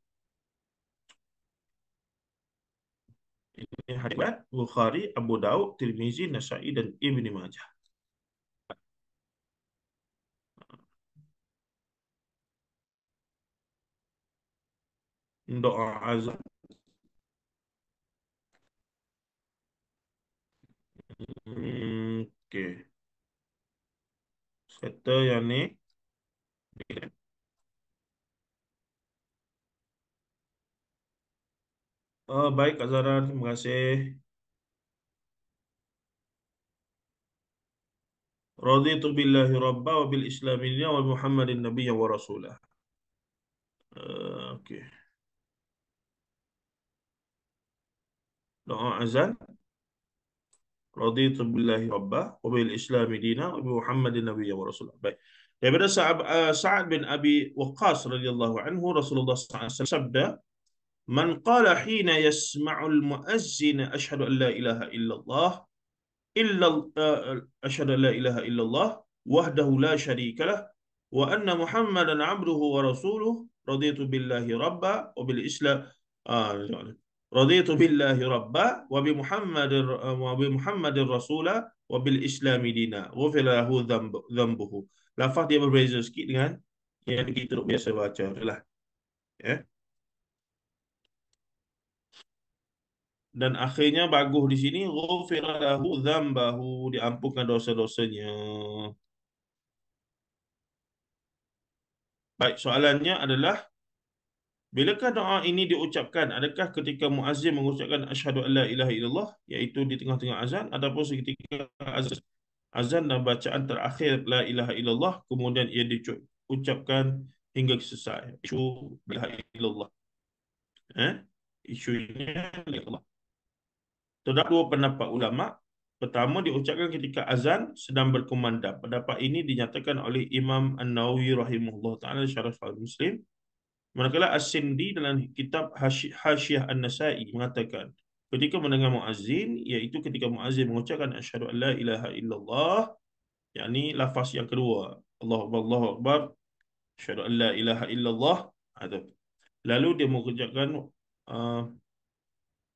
ini hadis Bukhari, Abu Daud, Tirmizi, Nasai dan Ibn Majah. Doa azam. Oke. Okay. Settle yang ni. Oh, baik Kak Zara, terima kasih. Raditu billahi rabbah wa bil islaminya wa muhammadin Nabiya wa rasulah. Eh, okay. Doa azan. Doa azan. رضيت بالله ربا وبالإسلام دينا وبمحمد النبي ورسول الله يبدأ طيب، سعد آه، سعد بن أبي وقاص رضي الله عنه رسول الله صلى الله عليه وسلم من قال حين يسمع المؤذن أشهد أن لا إله إلا الله إلا آه، آه، أشهد أن لا إله إلا الله وحده لا شريك له وأن محمدا عبده ورسوله رضيت بالله ربا وبالإسلام آه raditu billahi rabba wa bi muhammadir wa bi muhammadir rasula wa bil islami dina wa fi lahu dhanbuhu lafaz dia berbeza sikit dengan yang kita biasa baca itulah ya yeah. dan akhirnya bagus di sini ghufira lahu diampunkan dosa-dosanya Baik, soalannya adalah Bilakah doa ini diucapkan? Adakah ketika muazzin mengucapkan asyhadu alla ilaha illallah iaitu di tengah-tengah azan ataupun seketika azan azan dan bacaan terakhir la ilaha illallah kemudian ia diucapkan hingga selesai. Isu la ilaha illallah. Eh? Isu ini la ilaha illallah. Terdapat dua pendapat ulama. Pertama diucapkan ketika azan sedang berkumandang. Pendapat ini dinyatakan oleh Imam An-Nawawi rahimahullah taala syarah Al-Muslim Manakala As-Sindi dalam kitab hashiyah An-Nasai mengatakan, ketika mendengar muazzin iaitu ketika muazzin mengucapkan asyhadu alla ilaha illallah, yakni lafaz yang kedua, Allahu Akbar, Allahu Akbar, asyhadu alla ilaha illallah, ada. Lalu dia mengucapkan uh,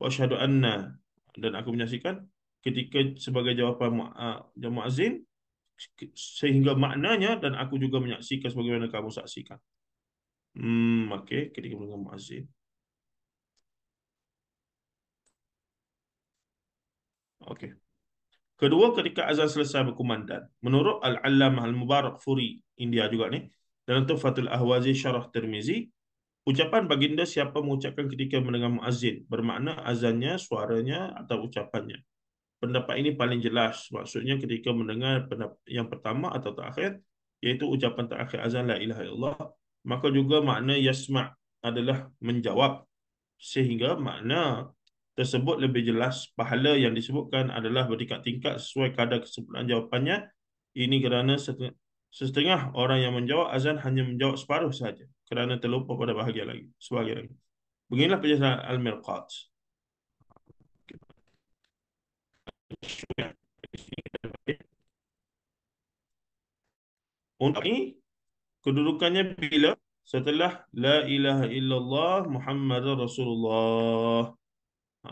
asyhadu anna dan aku menyaksikan ketika sebagai jawapan uh, muazzin sehingga maknanya dan aku juga menyaksikan sebagaimana kamu saksikan. Hmm, okey, ketika dengan muazin. Okey. Kedua ketika azan selesai berkumandang. Menurut Al-Allamah Al-Mubarak Furi India juga ni dalam Tuhfatul Ahwazi Syarah Tirmizi, ucapan baginda siapa mengucapkan ketika mendengar muazin bermakna azannya, suaranya atau ucapannya. Pendapat ini paling jelas maksudnya ketika mendengar yang pertama atau terakhir iaitu ucapan terakhir azan la ilaha illallah maka juga makna yasma' adalah menjawab sehingga makna tersebut lebih jelas pahala yang disebutkan adalah bertingkat-tingkat sesuai kadar kesempurnaan jawapannya ini kerana setengah, orang yang menjawab azan hanya menjawab separuh saja kerana terlupa pada bahagian lagi sebahagian lagi beginilah penjelasan al-mirqat untuk ini kedudukannya bila setelah la ilaha illallah Muhammad rasulullah ha,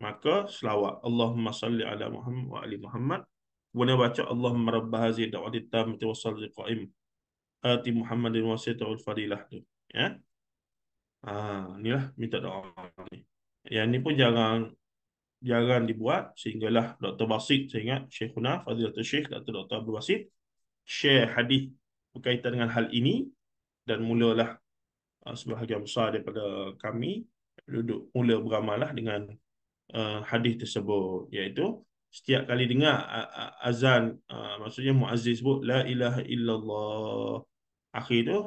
maka selawat Allahumma salli ala Muhammad wa ali Muhammad kemudian baca Allahumma rabb hadzihi da'wati tammati wa salli qa'im ati Muhammadin al fadilah tu ya ha inilah minta doa ni yang ni pun jangan jangan dibuat sehinggalah Dr. Basit saya ingat Syekhuna Fadilatul Syekh Dr. Abdul Basit share hadis berkaitan dengan hal ini dan mulalah uh, sebahagian besar daripada kami duduk mula beramalah dengan uh, hadis tersebut iaitu setiap kali dengar uh, uh azan uh, maksudnya muazzin sebut la ilaha illallah akhir tu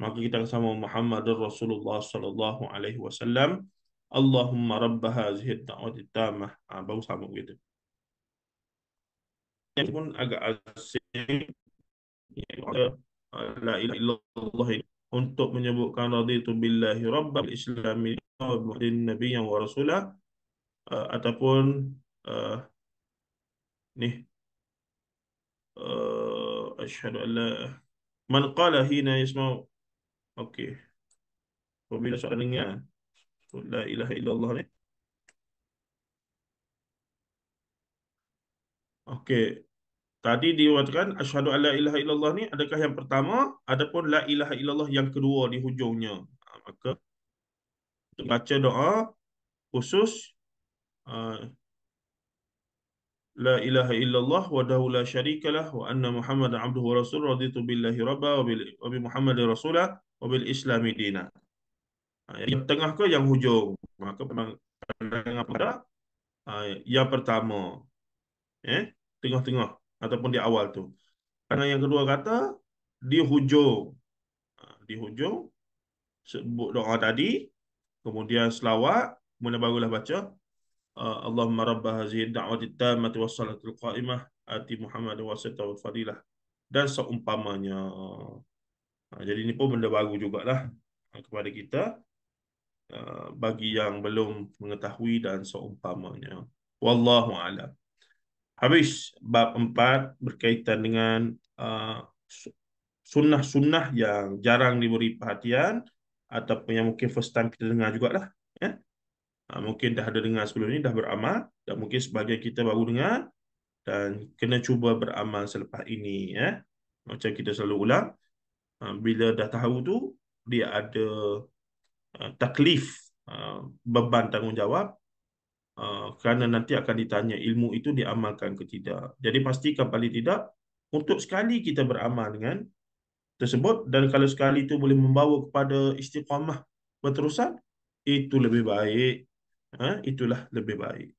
maka kita bersama Muhammadur Rasulullah sallallahu alaihi wasallam Allahumma rabb hadhihi ad-da'wati tamah ah, baru sama gitu. Yang pun agak asing kepada la ilaha illallah untuk menyebutkan raditu billahi rabbal islami wa muhammadin nabiyyan wa rasula eh, ataupun uh, ni uh, eh, asyhadu an la man qala hina yasma okey apabila soalan dengar ya, la ilaha illallah ni okey Tadi diwatakan asyhadu alla ilaha illallah ni adakah yang pertama ataupun la ilaha illallah yang kedua di hujungnya. Ha, maka baca doa khusus uh, la ilaha illallah wa dahu la syarika lah wa anna muhammad abduhu rasul raditu billahi rabba wa, bil, wa bi muhammad rasulah wa bil islami dina. Uh, yang tengah ke yang hujung? Maka pandangan pada uh, yang pertama. Eh? Tengah-tengah ataupun di awal tu. Pandangan yang kedua kata di hujung ha, di hujung sebut doa tadi kemudian selawat Mula barulah baca ah, Allahumma rabb hadhihi da'wati tammati was-salatu al-qa'imah ati Muhammad wa sallallahu fadilah dan seumpamanya. Uh, jadi ini pun benda baru jugalah ha, kepada kita bagi yang belum mengetahui dan seumpamanya. Wallahu a'lam. Habis bab empat berkaitan dengan uh, sunnah-sunnah yang jarang diberi perhatian atau yang mungkin first time kita dengar jugalah. Ya? Uh, mungkin dah ada dengar sebelum ni, dah beramal dan mungkin sebagai kita baru dengar dan kena cuba beramal selepas ini. Ya? Macam kita selalu ulang, uh, bila dah tahu tu, dia ada taklif beban tanggungjawab Ah, kerana nanti akan ditanya ilmu itu diamalkan ke tidak. Jadi pastikan paling tidak untuk sekali kita beramal dengan tersebut dan kalau sekali itu boleh membawa kepada istiqamah berterusan itu lebih baik. Ha, itulah lebih baik.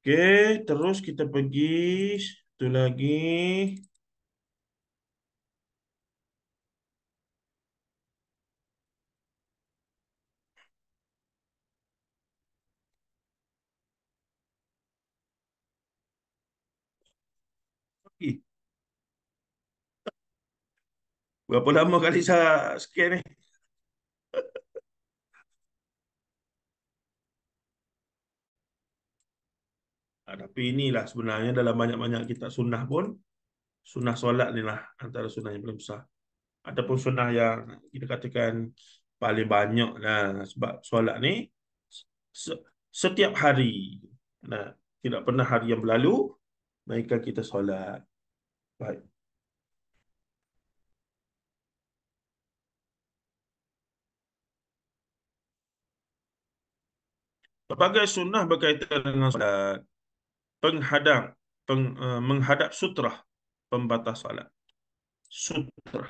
Okey, terus kita pergi tu lagi. Berapa lama kali saya scan ni? Ah, tapi inilah sebenarnya dalam banyak-banyak kita sunnah pun, sunnah solat ni lah antara sunnah yang paling besar. Ataupun sunnah yang kita katakan paling banyak lah sebab solat ni setiap hari. Nah, tidak pernah hari yang berlalu, mereka kita solat. Baik. Pelbagai sunnah berkaitan dengan solat, penghadang, peng, uh, menghadap sutra, pembatas solat. Sutrah.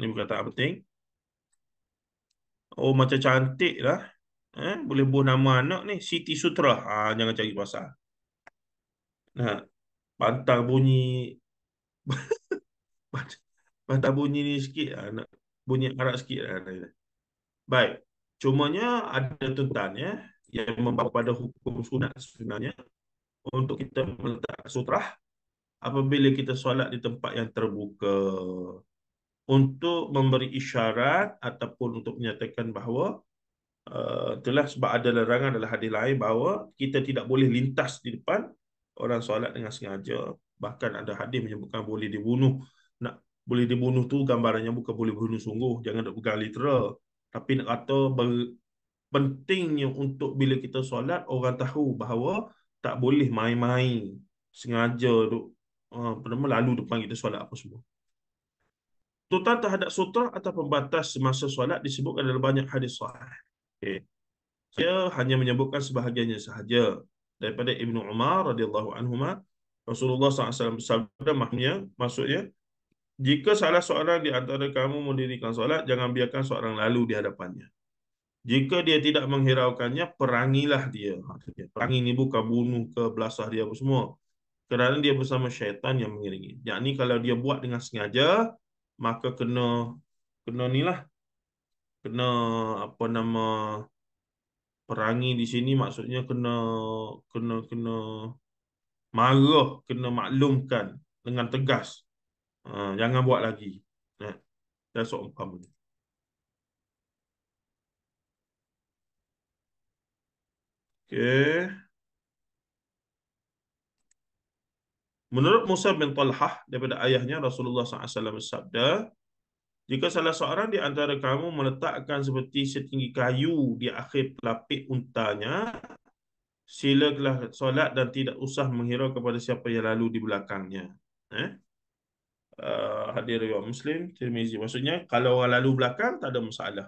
Ini bukan tak penting. Oh, macam cantik lah. Eh, boleh buah nama anak ni, Siti Sutra. Ah, jangan cari pasal. Nah, pantang bunyi. pantang bunyi ni sikit. Ah, nak bunyi arak sikit. Lah. Baik. Cumanya ada tuntan ya yang membawa pada hukum sunat sebenarnya untuk kita meletak sutrah apabila kita solat di tempat yang terbuka untuk memberi isyarat ataupun untuk menyatakan bahawa uh, eh, telah sebab ada larangan dalam hadis lain bahawa kita tidak boleh lintas di depan orang solat dengan sengaja bahkan ada hadis menyebutkan boleh dibunuh nak boleh dibunuh tu gambarannya bukan boleh bunuh sungguh jangan nak pegang literal tapi nak kata ber, pentingnya untuk bila kita solat orang tahu bahawa tak boleh main-main sengaja duk uh, lalu depan kita solat apa semua. Tuntutan terhadap sutra atau pembatas semasa solat disebutkan dalam banyak hadis sahih. Okay. Saya hanya menyebutkan sebahagiannya sahaja daripada Ibnu Umar radhiyallahu anhu Rasulullah SAW bersabda maknanya maksudnya jika salah seorang di antara kamu mendirikan solat jangan biarkan seorang lalu di hadapannya. Jika dia tidak menghiraukannya, perangilah dia. Perangi ini bukan bunuh ke belasah dia apa semua. Kerana dia bersama syaitan yang mengiringi. Yakni kalau dia buat dengan sengaja, maka kena kena ni lah, Kena apa nama perangi di sini maksudnya kena kena kena marah, kena maklumkan dengan tegas. Uh, jangan buat lagi. Ya. Dan soal umpamanya. Okay. Menurut Musa bin Talhah daripada ayahnya Rasulullah SAW bersabda, jika salah seorang di antara kamu meletakkan seperti setinggi kayu di akhir pelapik untanya, silalah solat dan tidak usah menghirau kepada siapa yang lalu di belakangnya. Eh? Uh, hadir riwayat Muslim, Tirmizi. Maksudnya kalau orang lalu belakang tak ada masalah.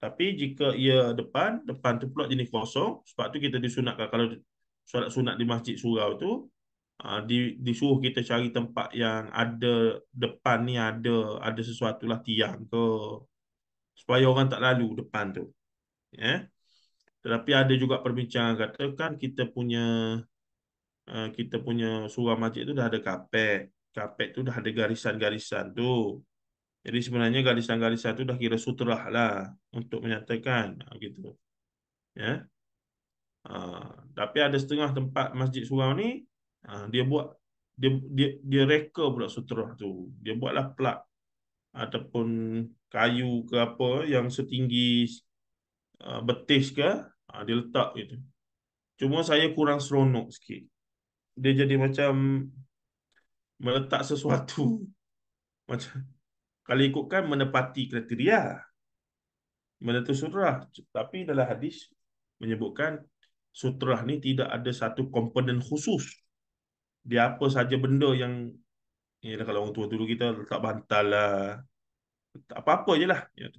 Tapi jika ia depan, depan tu pula jenis kosong. Sebab tu kita disunatkan kalau solat sunat di masjid surau tu, ah, di disuruh kita cari tempat yang ada depan ni ada ada sesuatu lah tiang ke supaya orang tak lalu depan tu. Ya. Yeah. Tetapi ada juga perbincangan katakan kita punya ah, kita punya surau masjid tu dah ada kapet. Kapet tu dah ada garisan-garisan tu. Jadi sebenarnya garis-garis satu dah kira sutra lah untuk menyatakan ha, gitu. Ya. Ha, tapi ada setengah tempat masjid surau ni ha, dia buat dia dia dia reka pula sutra tu. Dia buatlah plak ataupun kayu ke apa yang setinggi uh, betis ke ha, dia letak gitu. Cuma saya kurang seronok sikit. Dia jadi macam meletak sesuatu macam kalau ikutkan menepati kriteria menentu sutrah tapi dalam hadis menyebutkan sutrah ni tidak ada satu komponen khusus dia apa saja benda yang ialah kalau orang tua dulu kita letak bantal lah apa-apa je lah ya.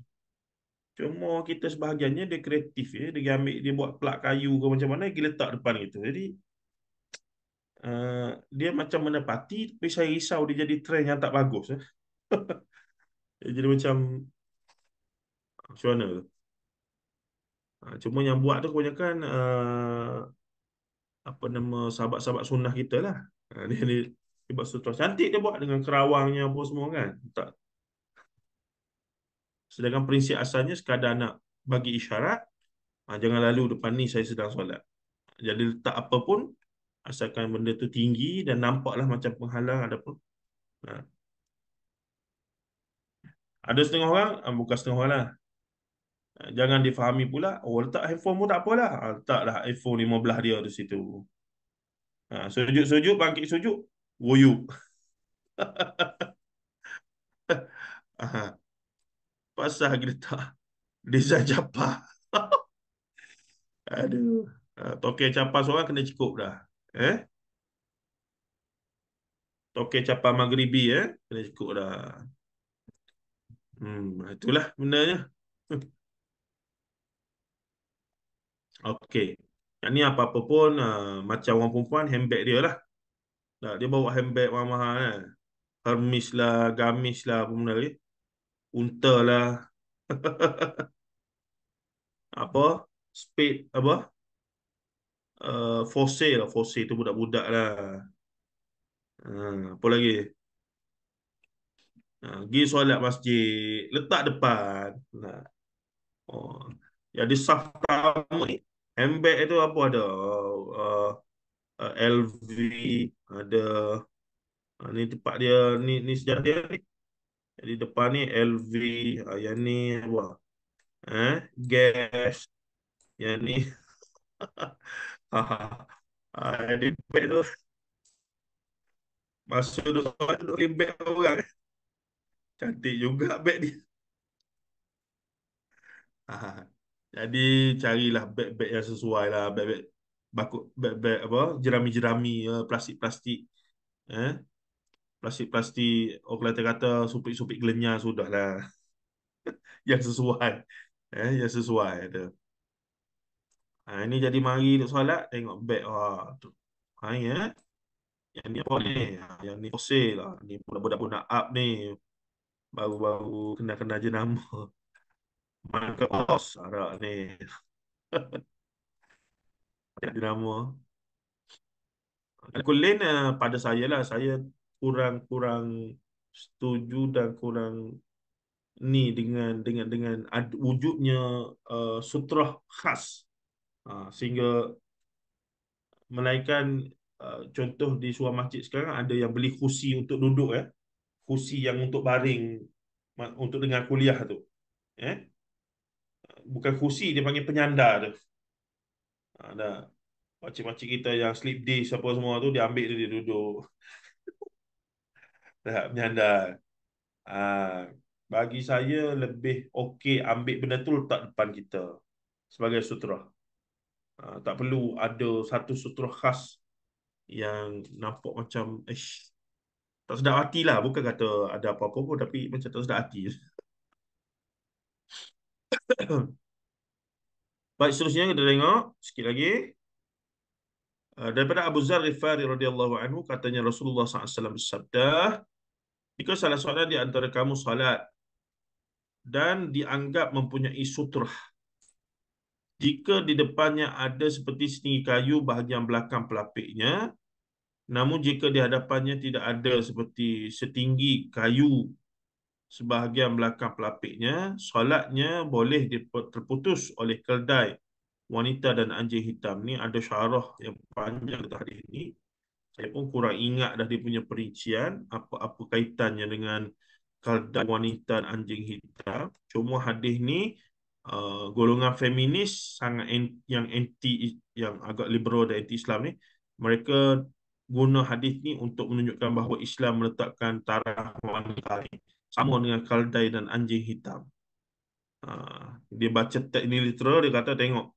cuma kita sebahagiannya dia kreatif ya. dia ambil dia buat pelak kayu ke macam mana dia letak depan gitu jadi uh, dia macam menepati tapi saya risau dia jadi trend yang tak bagus eh. Jadi macam macam mana tu? Ha, cuma yang buat tu kebanyakan uh, apa nama sahabat-sahabat sunnah kita lah. Ha, dia ni sebab sutra cantik dia buat dengan kerawangnya apa semua kan. Tak. Sedangkan prinsip asalnya sekadar nak bagi isyarat uh, jangan lalu depan ni saya sedang solat. Jadi letak apa pun asalkan benda tu tinggi dan nampaklah macam penghalang ada pun. Uh, ada setengah orang, ah, bukan setengah orang lah. Ah, jangan difahami pula, oh letak iPhone pun tak apalah. Ah, letaklah iPhone 15 dia di situ. Ha, sujud-sujud, bangkit sujud, woyu. Aha. Pasal kita tak desain capah. Aduh. Ha, toke capa seorang kena cukup dah. Eh? Toke capa maghribi eh? kena cukup dah. Hmm, itulah benarnya. Okey. Yang ni apa-apa pun uh, macam orang perempuan handbag dia lah. Tak, dia bawa handbag mahal-mahal kan. Eh. Hermes lah, gamis lah apa benda ni. Unta lah. apa? Speed apa? Uh, eh, Fosil lah. Fosil tu budak-budak lah. Uh, apa lagi? Ha, pergi ha, solat masjid, letak depan. Ha. Oh. Jadi saf pertama ni, handbag tu apa ada? Oh, oh, uh, uh, LV, ada... Ha, ni tempat dia, ni, ni sejarah dia ni. Jadi depan ni LV, ha, ah, yang ni apa? Eh, gas. Yang ni... ha, ha, ha. Ha, jadi bag tu... Masa duduk-duduk, duduk-duduk, duduk-duduk, Cantik juga beg dia. Ha. Jadi carilah beg-beg yang sesuai lah. Beg-beg bakut beg-beg apa? Jerami-jerami eh, plastik-plastik. Eh? Plastik-plastik orang kata kata supik-supik sudah lah yang sesuai. Eh, yang sesuai ada. Ha, ini jadi mari nak solat tengok beg ha tu. Ha ya. Yang ni apa ha, ni? Yang ni fosil lah. Ni budak-budak nak up ni baru-baru kena-kena jenama. Mana bos arah ni. jenama. Aku lain eh, pada saya lah. Saya kurang-kurang setuju dan kurang ni dengan dengan dengan wujudnya uh, eh, sutra khas uh, sehingga melainkan uh, contoh di suara masjid sekarang ada yang beli kursi untuk duduk ya eh kursi yang untuk baring untuk dengar kuliah tu. Eh? Bukan kursi, dia panggil penyandar tu. Ada ha, macam-macam kita yang sleep day siapa semua tu dia ambil tu dia duduk. Tak penyanda. Ha, bagi saya lebih okey ambil benda tu letak depan kita sebagai sutra. Ha, tak perlu ada satu sutra khas yang nampak macam ish, tak sedap hati lah. Bukan kata ada apa-apa pun tapi macam tak sedap hati. Baik, seterusnya kita tengok sikit lagi. Uh, daripada Abu Zar Rifari radhiyallahu anhu katanya Rasulullah SAW bersabda, jika salah seorang di antara kamu salat dan dianggap mempunyai sutrah, jika di depannya ada seperti seni kayu bahagian belakang pelapiknya, Namun jika di hadapannya tidak ada seperti setinggi kayu sebahagian belakang pelapiknya, solatnya boleh terputus oleh keldai wanita dan anjing hitam. Ini ada syarah yang panjang tadi ini. Saya pun kurang ingat dah dia punya perincian apa-apa kaitannya dengan keldai wanita dan anjing hitam. Cuma hadis ni uh, golongan feminis sangat anti, yang anti yang agak liberal dan anti Islam ni mereka guna hadis ni untuk menunjukkan bahawa Islam meletakkan taraf wanita ni sama dengan kaldai dan anjing hitam. Uh, dia baca teks ni literal dia kata tengok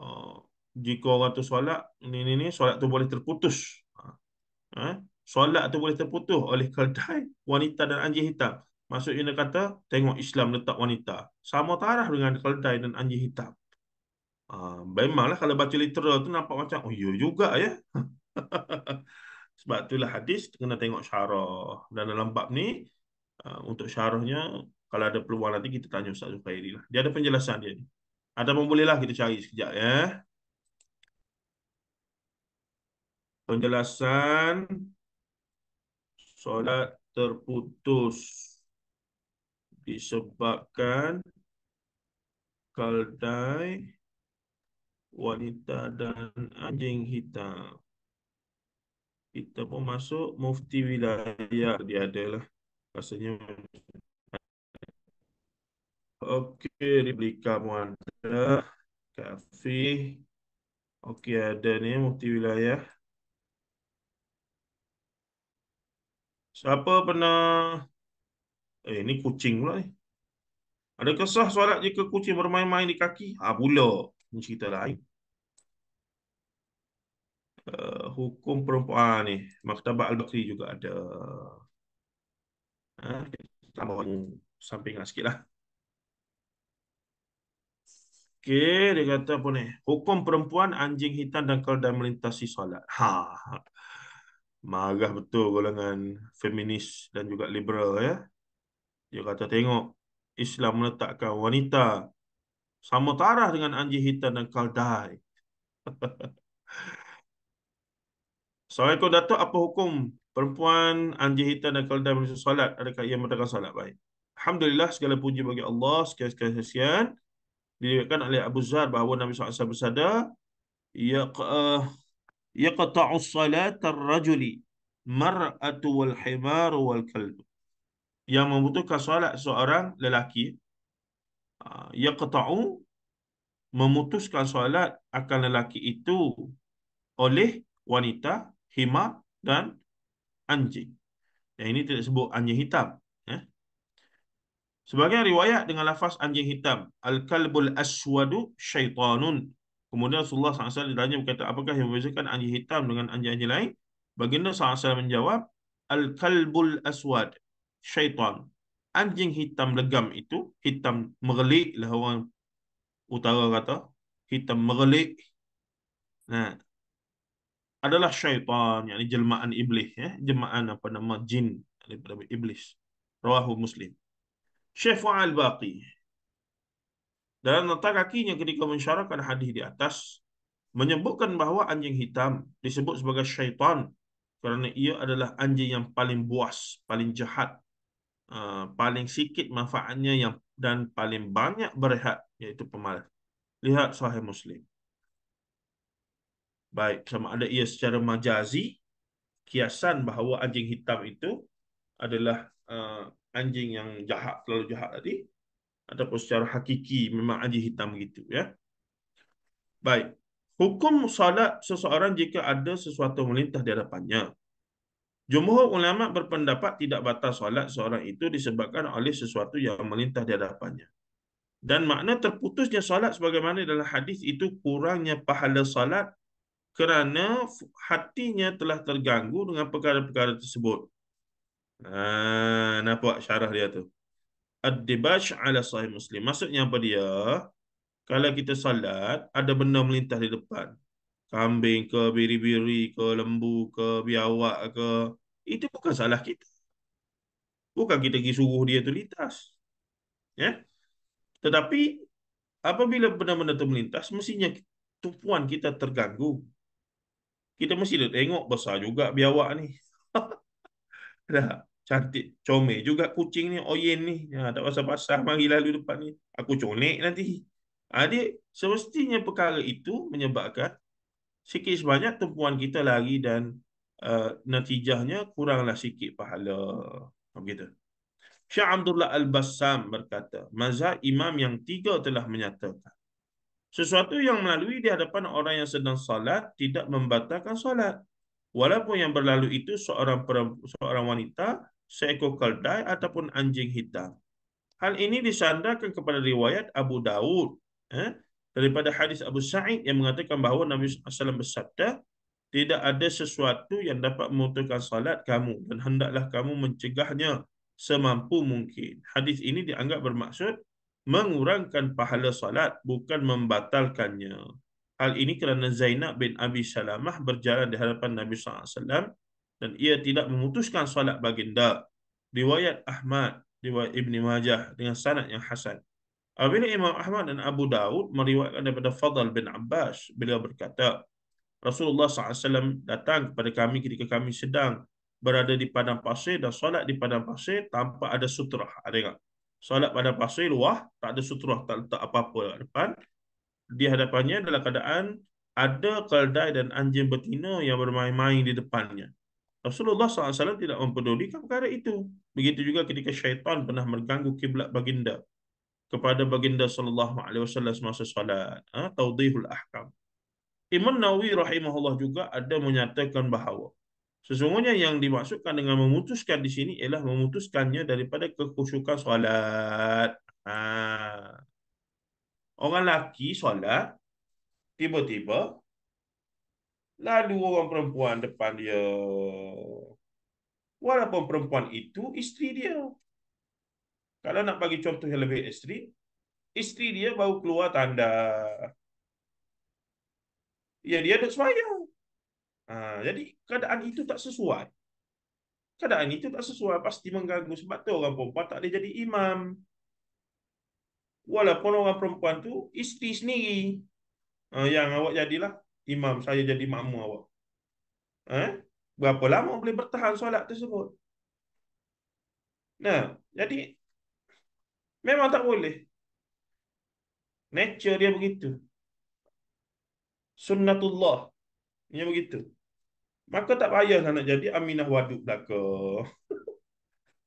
uh, jika orang tu solat ni ni ni solat tu boleh terputus. Uh, Solat tu boleh terputus oleh kaldai, wanita dan anjing hitam. Maksudnya dia kata tengok Islam letak wanita sama taraf dengan kaldai dan anjing hitam. Uh, memanglah kalau baca literal tu nampak macam oh ya juga ya. Sebab itulah hadis kena tengok syarah. Dan dalam bab ni uh, untuk syarahnya kalau ada peluang nanti kita tanya Ustaz Zufairi lah. Dia ada penjelasan dia ni. Ada pun bolehlah kita cari sekejap ya. Penjelasan solat terputus disebabkan kaldai wanita dan anjing hitam kita pun masuk mufti wilayah dia adalah rasanya okey replika muan kafi okey ada ni mufti wilayah siapa pernah eh ni kucing pula ni Adakah sah solat jika kucing bermain-main di kaki? Ha, ah, pula. Ini cerita lain. Eh, hukum perempuan ni Maktabah Al-Bakri juga ada ha, Kita samping lah sikit lah Okay, dia kata apa ni Hukum perempuan anjing hitam dan keledai melintasi solat ha, ha. Marah betul golongan feminis dan juga liberal ya Dia kata tengok Islam meletakkan wanita Sama tarah dengan anjing hitam dan keledai Assalamualaikum Datuk, apa hukum perempuan anjing hitam dan keledai menyusul salat? Adakah ia mendatangkan salat? Baik. Alhamdulillah, segala puji bagi Allah, sekian-sekian sesian. Dilihatkan oleh Abu Zar bahawa Nabi SAW bersada, Yaqta'u salat al-rajuli mar'atu wal-himar wal-kalbu. Yang membutuhkan salat seorang lelaki, Yaqta'u memutuskan salat akan lelaki itu oleh wanita hima dan anjing. Dan ini tidak sebut anjing hitam. Eh? Ya. Sebagai riwayat dengan lafaz anjing hitam. Al-kalbul aswadu syaitanun. Kemudian Rasulullah SAW ditanya berkata, apakah yang membezakan anjing hitam dengan anjing-anjing lain? Baginda SAW menjawab, Al-kalbul aswad syaitan. Anjing hitam legam itu, hitam merelik lah orang utara kata. Hitam merelik. Nah, adalah syaitan yang jelmaan iblis ya jelmaan apa nama jin daripada iblis rawahu muslim syekh fuad baqi dalam nota kakinya ketika mensyarahkan hadis di atas menyebutkan bahawa anjing hitam disebut sebagai syaitan kerana ia adalah anjing yang paling buas paling jahat uh, paling sikit manfaatnya yang dan paling banyak berehat iaitu pemalas lihat sahih muslim baik sama ada ia secara majazi kiasan bahawa anjing hitam itu adalah uh, anjing yang jahat terlalu jahat tadi ataupun secara hakiki memang anjing hitam gitu ya baik hukum solat seseorang jika ada sesuatu melintas di hadapannya jumhur ulama berpendapat tidak batal solat seorang itu disebabkan oleh sesuatu yang melintas di hadapannya dan makna terputusnya solat sebagaimana dalam hadis itu kurangnya pahala solat kerana hatinya telah terganggu dengan perkara-perkara tersebut. Ha, nampak syarah dia tu. Ad-dibash ala sahih muslim. Maksudnya apa dia? Kalau kita salat, ada benda melintas di depan. Kambing ke, biri-biri ke, lembu ke, biawak ke. Itu bukan salah kita. Bukan kita pergi suruh dia tu lintas. Ya? Tetapi, apabila benda-benda tu melintas, mestinya tumpuan kita terganggu kita mesti dah tengok besar juga biawak ni. dah cantik comel juga kucing ni oyen ni. Ha, tak basah-basah mari lalu depan ni. Aku conek nanti. Adik, semestinya perkara itu menyebabkan sikit sebanyak tempuan kita lari dan uh, natijahnya kuranglah sikit pahala. Begitu. Syekh Abdullah Al-Bassam berkata, mazhab imam yang tiga telah menyatakan Sesuatu yang melalui di hadapan orang yang sedang salat tidak membatalkan salat. Walaupun yang berlalu itu seorang seorang wanita, seekor keldai ataupun anjing hitam. Hal ini disandarkan kepada riwayat Abu Dawud. Eh, daripada hadis Abu Sa'id yang mengatakan bahawa Nabi SAW bersabda, tidak ada sesuatu yang dapat memutuskan salat kamu dan hendaklah kamu mencegahnya semampu mungkin. Hadis ini dianggap bermaksud mengurangkan pahala salat bukan membatalkannya. Hal ini kerana Zainab bin Abi Salamah berjalan di hadapan Nabi SAW dan ia tidak memutuskan salat baginda. Riwayat Ahmad, riwayat Ibn Majah dengan sanad yang hasan. Apabila Imam Ahmad dan Abu Daud meriwayatkan daripada Fadl bin Abbas, beliau berkata, Rasulullah SAW datang kepada kami ketika kami sedang berada di padang pasir dan solat di padang pasir tanpa ada sutrah. Ada ingat? solat pada pasir luah, tak ada sutrah, tak letak apa-apa kat depan. Di hadapannya dalam keadaan ada keldai dan anjing betina yang bermain-main di depannya. Rasulullah SAW tidak mempedulikan perkara itu. Begitu juga ketika syaitan pernah mengganggu kiblat baginda kepada baginda saw. alaihi wasallam semasa solat, ha? taudihul ahkam. Imam Nawawi rahimahullah juga ada menyatakan bahawa Sesungguhnya yang dimaksudkan dengan memutuskan di sini ialah memutuskannya daripada kekusukan solat. Ha. Orang laki solat, tiba-tiba, lalu orang perempuan depan dia. Walaupun perempuan itu isteri dia. Kalau nak bagi contoh yang lebih ekstrim, isteri dia baru keluar tanda. Ya, dia ada semaya. Ha, jadi keadaan itu tak sesuai. Keadaan itu tak sesuai pasti mengganggu sebab tu orang perempuan tak boleh jadi imam. Walaupun orang perempuan tu isteri sendiri. Ha, yang awak jadilah imam, saya jadi makmum awak. Eh? Ha? Berapa lama boleh bertahan solat tersebut? Nah, jadi memang tak boleh. Nature dia begitu. Sunnatullah. Dia begitu maka tak payah lah nak jadi aminah waduk belaka.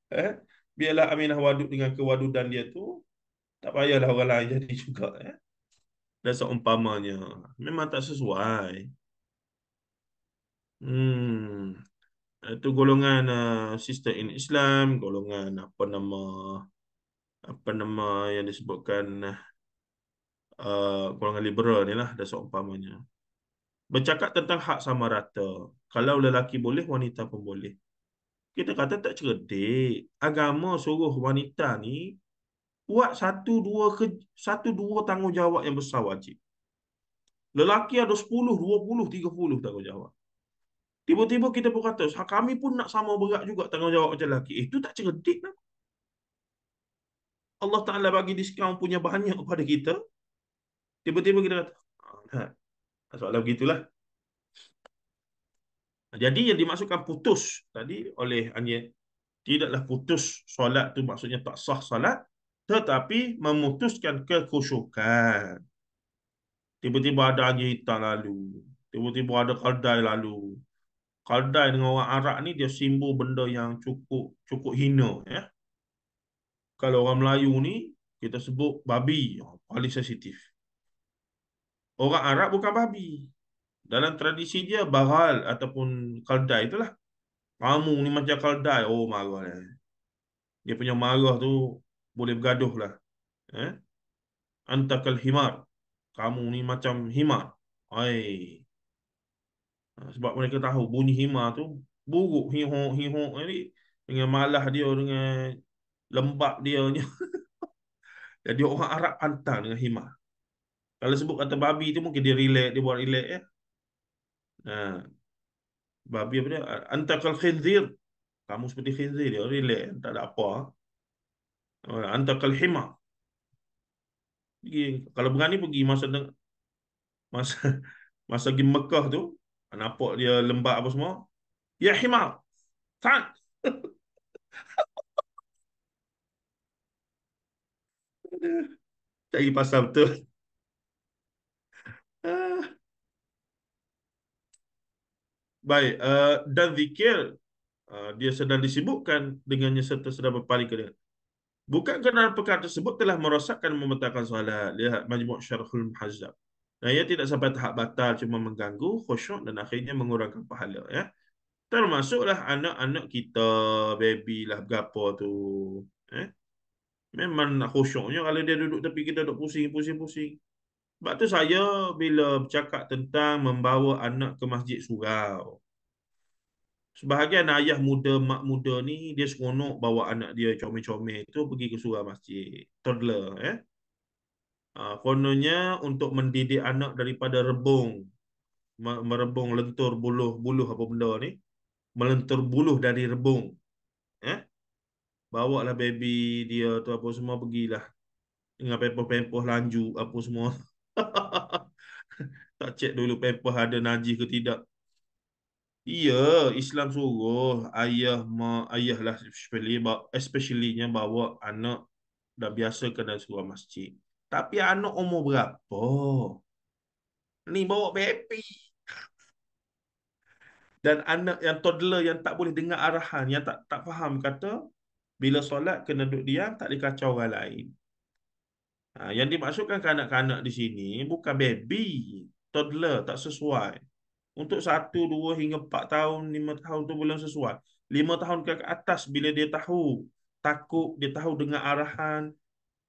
eh, biarlah aminah waduk dengan kewadudan dia tu, tak payahlah orang lain jadi juga. Eh? Dan seumpamanya, memang tak sesuai. Hmm, itu golongan uh, sister in Islam, golongan apa nama apa nama yang disebutkan uh, golongan liberal ni lah, dan seumpamanya bercakap tentang hak sama rata. Kalau lelaki boleh, wanita pun boleh. Kita kata tak cerdik. Agama suruh wanita ni buat satu dua ke, satu dua tanggungjawab yang besar wajib. Lelaki ada 10, 20, 30 tanggungjawab. Tiba-tiba kita pun kata, ha, kami pun nak sama berat juga tanggungjawab macam lelaki. Eh, itu tak cerdik lah. Allah Ta'ala bagi diskaun punya banyak kepada kita. Tiba-tiba kita kata, Soalan begitulah. Jadi yang dimaksudkan putus tadi oleh Anya, tidaklah putus solat tu maksudnya tak sah solat, tetapi memutuskan kekhusyukan. Tiba-tiba ada Anya hitam lalu. Tiba-tiba ada kardai lalu. Kardai dengan orang Arab ni dia simbol benda yang cukup cukup hina. Ya? Kalau orang Melayu ni, kita sebut babi, ya, paling sensitif orang Arab bukan babi. Dalam tradisi dia, bahal ataupun kaldai itulah. Kamu ni macam kaldai. Oh, marah. Eh. Dia punya marah tu boleh bergaduh lah. Eh? Antakal himar. Kamu ni macam himar. Hai. Ha, sebab mereka tahu bunyi himar tu buruk. Hihok, hihok. Jadi, dengan malah dia, dengan lembab dia. Jadi orang Arab pantang dengan himar. Kalau sebut kata babi tu mungkin dia relax, dia buat relax ya. Ha. Babi apa dia? Anta kal khinzir. Kamu seperti khinzir dia relax, tak ada apa. Oh, anta kal hima. kalau berani pergi masa masa masa pergi Mekah tu nampak dia lembab apa semua ya hima, tan tak pasal betul Baik, uh, dan zikir uh, dia sedang disibukkan dengannya serta sedang berpaling kepada. Bukan kerana perkara tersebut telah merosakkan membatalkan solat. Lihat majmuk syarhul muhazzab. Nah, ia tidak sampai tahap batal cuma mengganggu khusyuk dan akhirnya mengurangkan pahala ya. Termasuklah anak-anak kita, baby lah gapo tu. Eh. Memang khusyuknya kalau dia duduk tapi kita duduk pusing-pusing-pusing. Sebab tu saya bila bercakap tentang membawa anak ke masjid surau. Sebahagian ayah muda, mak muda ni, dia seronok bawa anak dia comel-comel tu pergi ke surau masjid. Toddler. Eh? Uh, kononnya untuk mendidik anak daripada rebung. Merebung, lentur, buluh, buluh apa benda ni. Melentur buluh dari rebung. Eh? Bawa lah baby dia tu apa semua, pergilah. Dengan pempoh-pempoh lanjut apa semua. tak cek dulu paper ada najis ke tidak. Iya, Islam suruh ayah mak ayahlah especially especiallynya bawa anak dah biasa kena suruh masjid. Tapi anak umur berapa? Ni bawa baby. Dan anak yang toddler yang tak boleh dengar arahan, yang tak tak faham kata bila solat kena duduk diam, tak dikacau orang lain. Ha, yang dimaksudkan kanak-kanak di sini bukan baby, toddler tak sesuai. Untuk satu dua hingga empat tahun, lima tahun tu belum sesuai. lima tahun ke atas bila dia tahu, takut, dia tahu dengan arahan,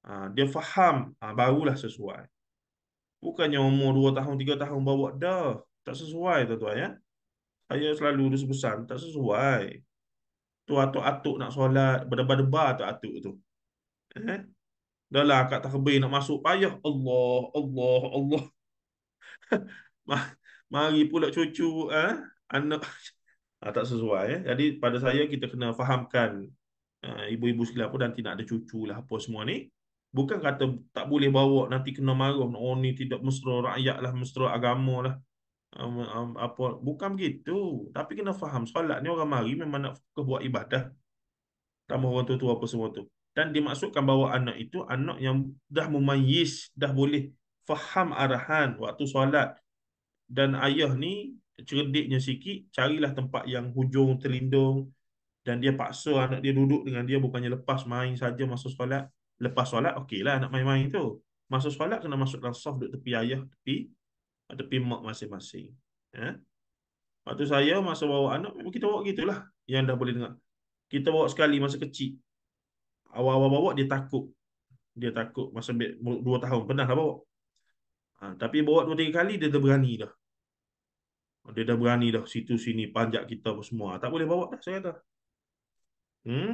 ha, dia faham, ha, barulah sesuai. Bukannya umur dua tahun, tiga tahun bawa dah. Tak sesuai tuan-tuan ya. Saya selalu urus besar, tak sesuai. Tu atuk-atuk nak solat, berdebar-debar atuk-atuk tu. Eh? Dahlah lah kat takbir nak masuk payah Allah Allah Allah mari pula cucu eh anak ah, tak sesuai eh? jadi pada saya kita kena fahamkan eh, ibu-ibu sekalian pun nanti nak ada cucu lah apa semua ni bukan kata tak boleh bawa nanti kena marah oh ni tidak mesra rakyat lah mesra agama lah um, um, apa bukan begitu tapi kena faham solat ni orang mari memang nak fokus buat ibadah tambah orang tua-tua apa semua tu dan dimaksudkan bahawa anak itu anak yang dah memayis, dah boleh faham arahan waktu solat. Dan ayah ni cerdiknya sikit, carilah tempat yang hujung terlindung dan dia paksa anak dia duduk dengan dia bukannya lepas main saja masa solat. Lepas solat okey lah anak main-main tu. Masa solat kena masuk dalam saf duduk tepi ayah, tepi tepi mak masing-masing. Ya. Waktu saya masa bawa anak kita bawa gitulah yang dah boleh dengar. Kita bawa sekali masa kecil awal-awal bawa dia takut. Dia takut masa ambil dua tahun. Pernah lah bawa. Ha, tapi bawa dua tiga kali dia dah berani dah. Dia dah berani dah situ sini panjat kita apa semua. Ha, tak boleh bawa dah saya kata. Hmm?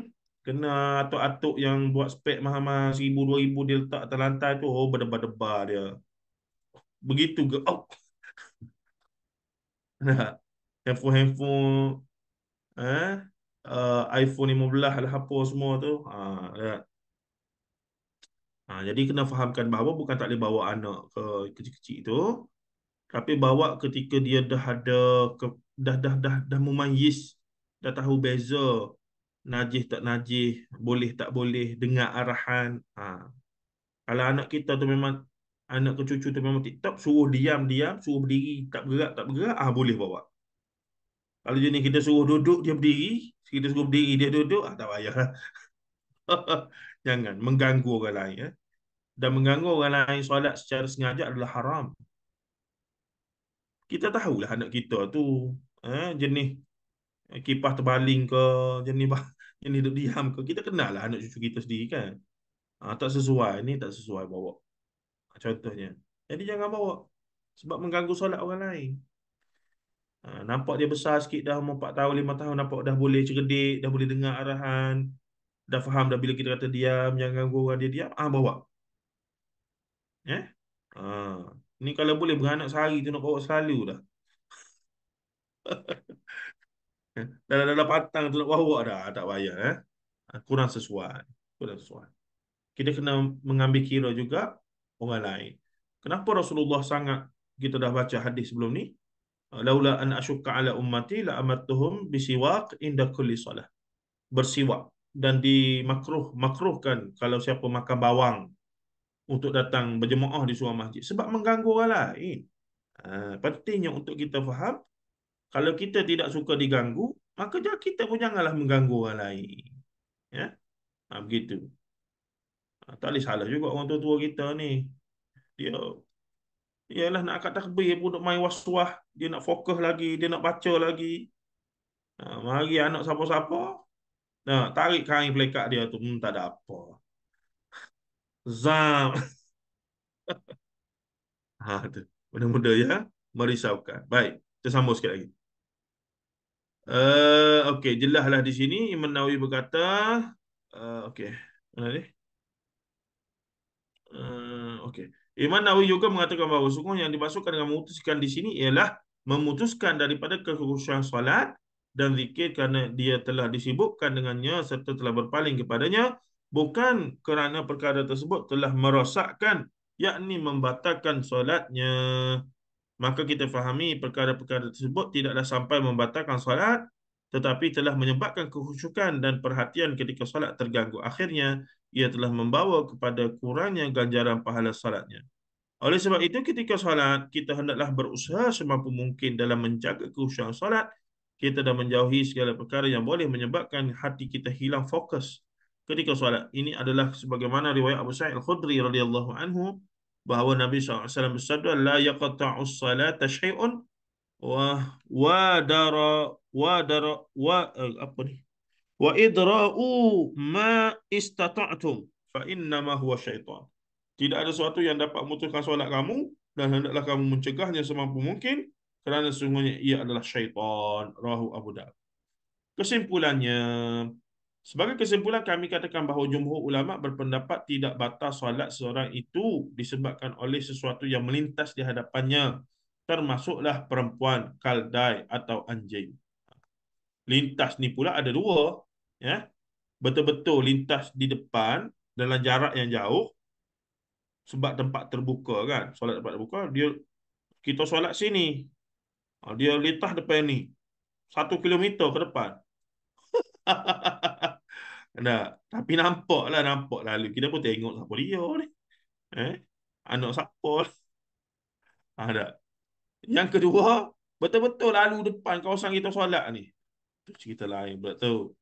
Kena atuk-atuk yang buat spek mahal-mahal seribu dua ribu dia letak atas lantai tu. Oh berdebar-debar dia. Begitu ke? Oh. handphone-handphone. Eh? uh, iPhone 15 lah apa semua tu. Ha, ya. ha, jadi kena fahamkan bahawa bukan tak boleh bawa anak ke kecil-kecil tu. Tapi bawa ketika dia dah ada, ke, dah, dah, dah, dah, dah memayis, dah tahu beza najih tak najih, boleh tak boleh, dengar arahan. Ha. Kalau anak kita tu memang anak ke tu memang tiktok suruh diam diam suruh berdiri tak bergerak tak bergerak ah boleh bawa kalau jenis kita suruh duduk dia berdiri Sekiranya suruh berdiri, dia duduk, ah, tak payah. Lah. Jangan. Mengganggu orang lain. Ya. Dan mengganggu orang lain solat secara sengaja adalah haram. Kita tahulah anak kita tu eh, jenis eh, kipas terbaling ke, jenis bah jenis duduk diam ke. Kita kenal lah anak cucu kita sendiri kan. Ah, tak sesuai ini, tak sesuai bawa. Ah, contohnya. Jadi jangan bawa. Sebab mengganggu solat orang lain. Ha, nampak dia besar sikit dah umur 4 tahun 5 tahun nampak dah boleh cerdik dah boleh dengar arahan dah faham dah bila kita kata diam jangan ganggu orang dia diam ah bawa eh? ah ni kalau boleh beranak sehari tu nak bawa selalu dah dah dah, dah, dah patang tu nak bawa dah tak payah eh kurang sesuai kurang sesuai kita kena mengambil kira juga orang lain kenapa Rasulullah sangat kita dah baca hadis sebelum ni laula an ashuqqa ala ummati la amartuhum bisiwak inda kulli solah bersiwak dan dimakruh makruhkan kalau siapa makan bawang untuk datang berjemaah di sebuah masjid sebab mengganggu orang lain ha, pentingnya untuk kita faham kalau kita tidak suka diganggu maka jangan kita pun janganlah mengganggu orang lain ya ha, begitu ha, tak boleh salah juga orang tua-tua kita ni dia ialah nak angkat takbir pun nak main waswah, dia nak fokus lagi, dia nak baca lagi. Ha, mari anak siapa-siapa. Nah, tarik kain pelekat dia tu, hmm, tak ada apa. Zam. ha, tu. Benda-benda ya, merisaukan. Baik, kita sambung sikit lagi. Uh, eh, okay, jelaslah di sini. Imam Nawawi berkata, uh, eh, okay, mana ni? Uh, eh, okay. Imam Nawawi juga mengatakan bahawa sungguh yang dimaksudkan dengan memutuskan di sini ialah memutuskan daripada kekhusyuan solat dan zikir kerana dia telah disibukkan dengannya serta telah berpaling kepadanya bukan kerana perkara tersebut telah merosakkan yakni membatalkan solatnya maka kita fahami perkara-perkara tersebut tidaklah sampai membatalkan solat tetapi telah menyebabkan kehusukan dan perhatian ketika salat terganggu. Akhirnya, ia telah membawa kepada kurangnya ganjaran pahala salatnya. Oleh sebab itu, ketika salat kita hendaklah berusaha semampu mungkin dalam menjaga kehusukan salat Kita dah menjauhi segala perkara yang boleh menyebabkan hati kita hilang fokus ketika salat. Ini adalah sebagaimana riwayat Abu Sa'id Al-Khudri radhiyallahu anhu bahawa Nabi SAW bersabda, La yaqata'us salata syai'un wa wa dara wa uh, apa ni wa idra'u ma istata'tum fa inna ma huwa syaitan tidak ada sesuatu yang dapat memutuskan solat kamu dan hendaklah kamu mencegahnya semampu mungkin kerana sesungguhnya ia adalah syaitan rahu abu dar kesimpulannya sebagai kesimpulan kami katakan bahawa jumhur ulama berpendapat tidak batal solat seorang itu disebabkan oleh sesuatu yang melintas di hadapannya termasuklah perempuan, kaldai atau anjing lintas ni pula ada dua ya betul-betul lintas di depan dalam jarak yang jauh sebab tempat terbuka kan solat tempat terbuka dia kita solat sini ha, dia lintas depan ni satu kilometer ke depan nah tapi nampak lah nampak lalu kita pun tengok siapa dia ni eh anak siapa ada ha, yang kedua betul-betul lalu depan kawasan kita solat ni cerita lain pula tu.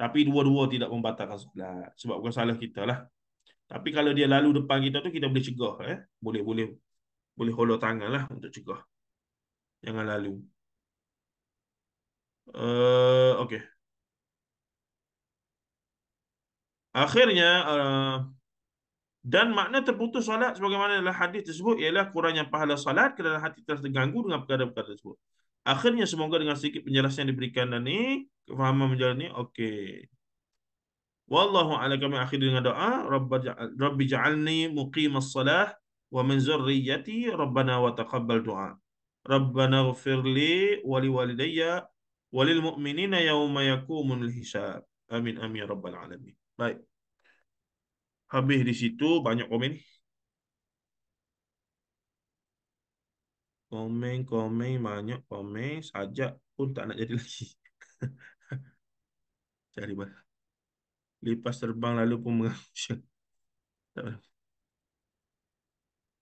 Tapi dua-dua tidak membatalkan solat. Sebab bukan salah kita lah. Tapi kalau dia lalu depan kita tu, kita boleh cegah. Eh? Boleh boleh boleh holo tangan lah untuk cegah. Jangan lalu. Uh, eh, okay. Akhirnya, uh, dan makna terputus solat sebagaimana dalam hadis tersebut ialah kurangnya pahala solat kerana hati terganggu dengan perkara-perkara tersebut. Akhirnya semoga dengan sedikit penjelasan yang diberikan dan ni kefahaman menjalani okey. Wallahu ala kami akhir dengan doa Rabbi ja'alni muqimas salah wa min zurriyyati Rabbana wa taqabbal doa. Rabbana ighfir li wa li walidayya wa lil mu'minina yawma yaqumul hisab. Amin amin ya rabbal alamin. Baik. Habis di situ banyak komen. Komen, komen, banyak komen. Sajak pun tak nak jadi lagi. Cari balas. Lepas terbang lalu pun mengangsyuk.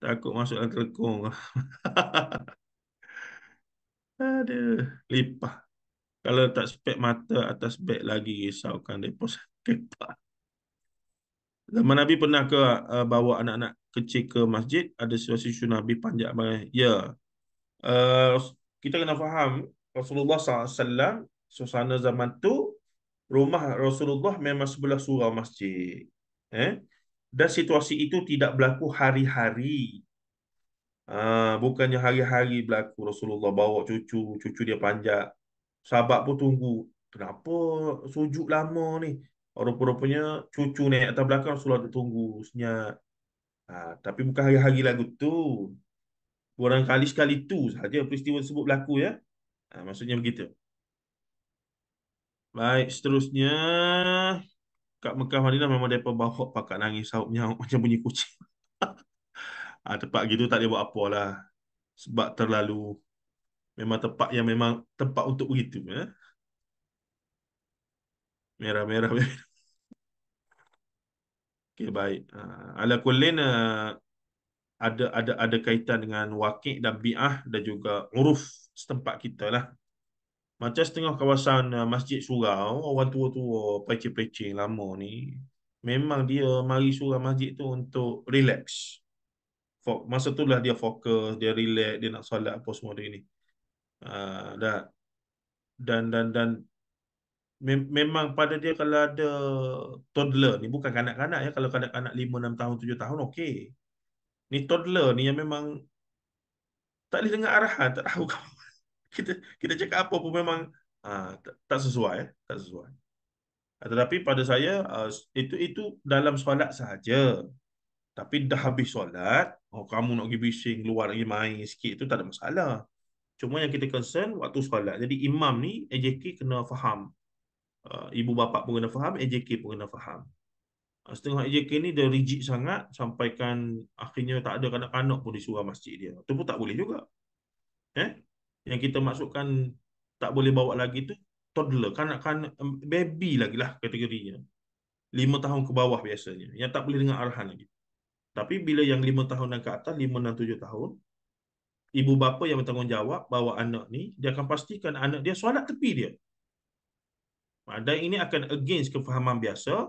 Takut masuk dalam terkong. Aduh. Lepas. Kalau tak spek mata atas beg lagi risaukan mereka sakit. Zaman Nabi pernah ke uh, bawa anak-anak kecil ke masjid? Ada situasi Nabi panjang banget. Ya. Yeah. Eh, kita kena faham Rasulullah SAW suasana zaman tu rumah Rasulullah memang sebelah surau masjid. Eh? Dan situasi itu tidak berlaku hari-hari. Uh, bukannya hari-hari berlaku Rasulullah bawa cucu, cucu dia panjat. Sahabat pun tunggu. Kenapa sujud lama ni? Rupa-rupanya cucu naik atas belakang Rasulullah dia tunggu senyap. Uh, tapi bukan hari-hari lagu tu. Barangkali sekali tu saja peristiwa tersebut berlaku ya. Ha, maksudnya begitu. Baik, seterusnya kat Mekah Madinah memang depa bawa pakat nangis sahut nyauk macam bunyi kucing. ha, tempat gitu tak dia buat apalah. Sebab terlalu memang tempat yang memang tempat untuk begitu ya. Merah-merah. Okey baik. Ha, ala kullin eh, ada ada ada kaitan dengan wakil dan bi'ah dan juga uruf setempat kita lah. Macam setengah kawasan uh, masjid surau, orang tua-tua, peceh-peceh lama ni, memang dia mari surau masjid tu untuk relax. Fok, masa tu lah dia fokus, dia relax, dia nak solat apa semua dia ni. Uh, dan, dan, dan, dan me- memang pada dia kalau ada toddler ni, bukan kanak-kanak ya, kalau kanak-kanak 5, 6 tahun, 7 tahun, okey ni toddler ni yang memang tak boleh dengar arahan, tak tahu kamu. kita kita cakap apa pun memang uh, tak, tak sesuai, eh, tak sesuai. Ah, tetapi pada saya uh, itu itu dalam solat sahaja. Tapi dah habis solat, oh kamu nak pergi bising, keluar lagi main sikit itu tak ada masalah. Cuma yang kita concern waktu solat. Jadi imam ni AJK kena faham. Uh, ibu bapa pun kena faham, AJK pun kena faham. Ah, setengah AJK ni dia rigid sangat sampaikan akhirnya tak ada kanak-kanak pun di surah masjid dia. Itu pun tak boleh juga. Eh? Yang kita maksudkan tak boleh bawa lagi tu toddler, kanak-kanak, baby lagi lah kategorinya. Lima tahun ke bawah biasanya. Yang tak boleh dengar arhan lagi. Tapi bila yang lima tahun dan ke atas, lima enam tujuh tahun, ibu bapa yang bertanggungjawab bawa anak ni, dia akan pastikan anak dia solat tepi dia. Dan ini akan against kefahaman biasa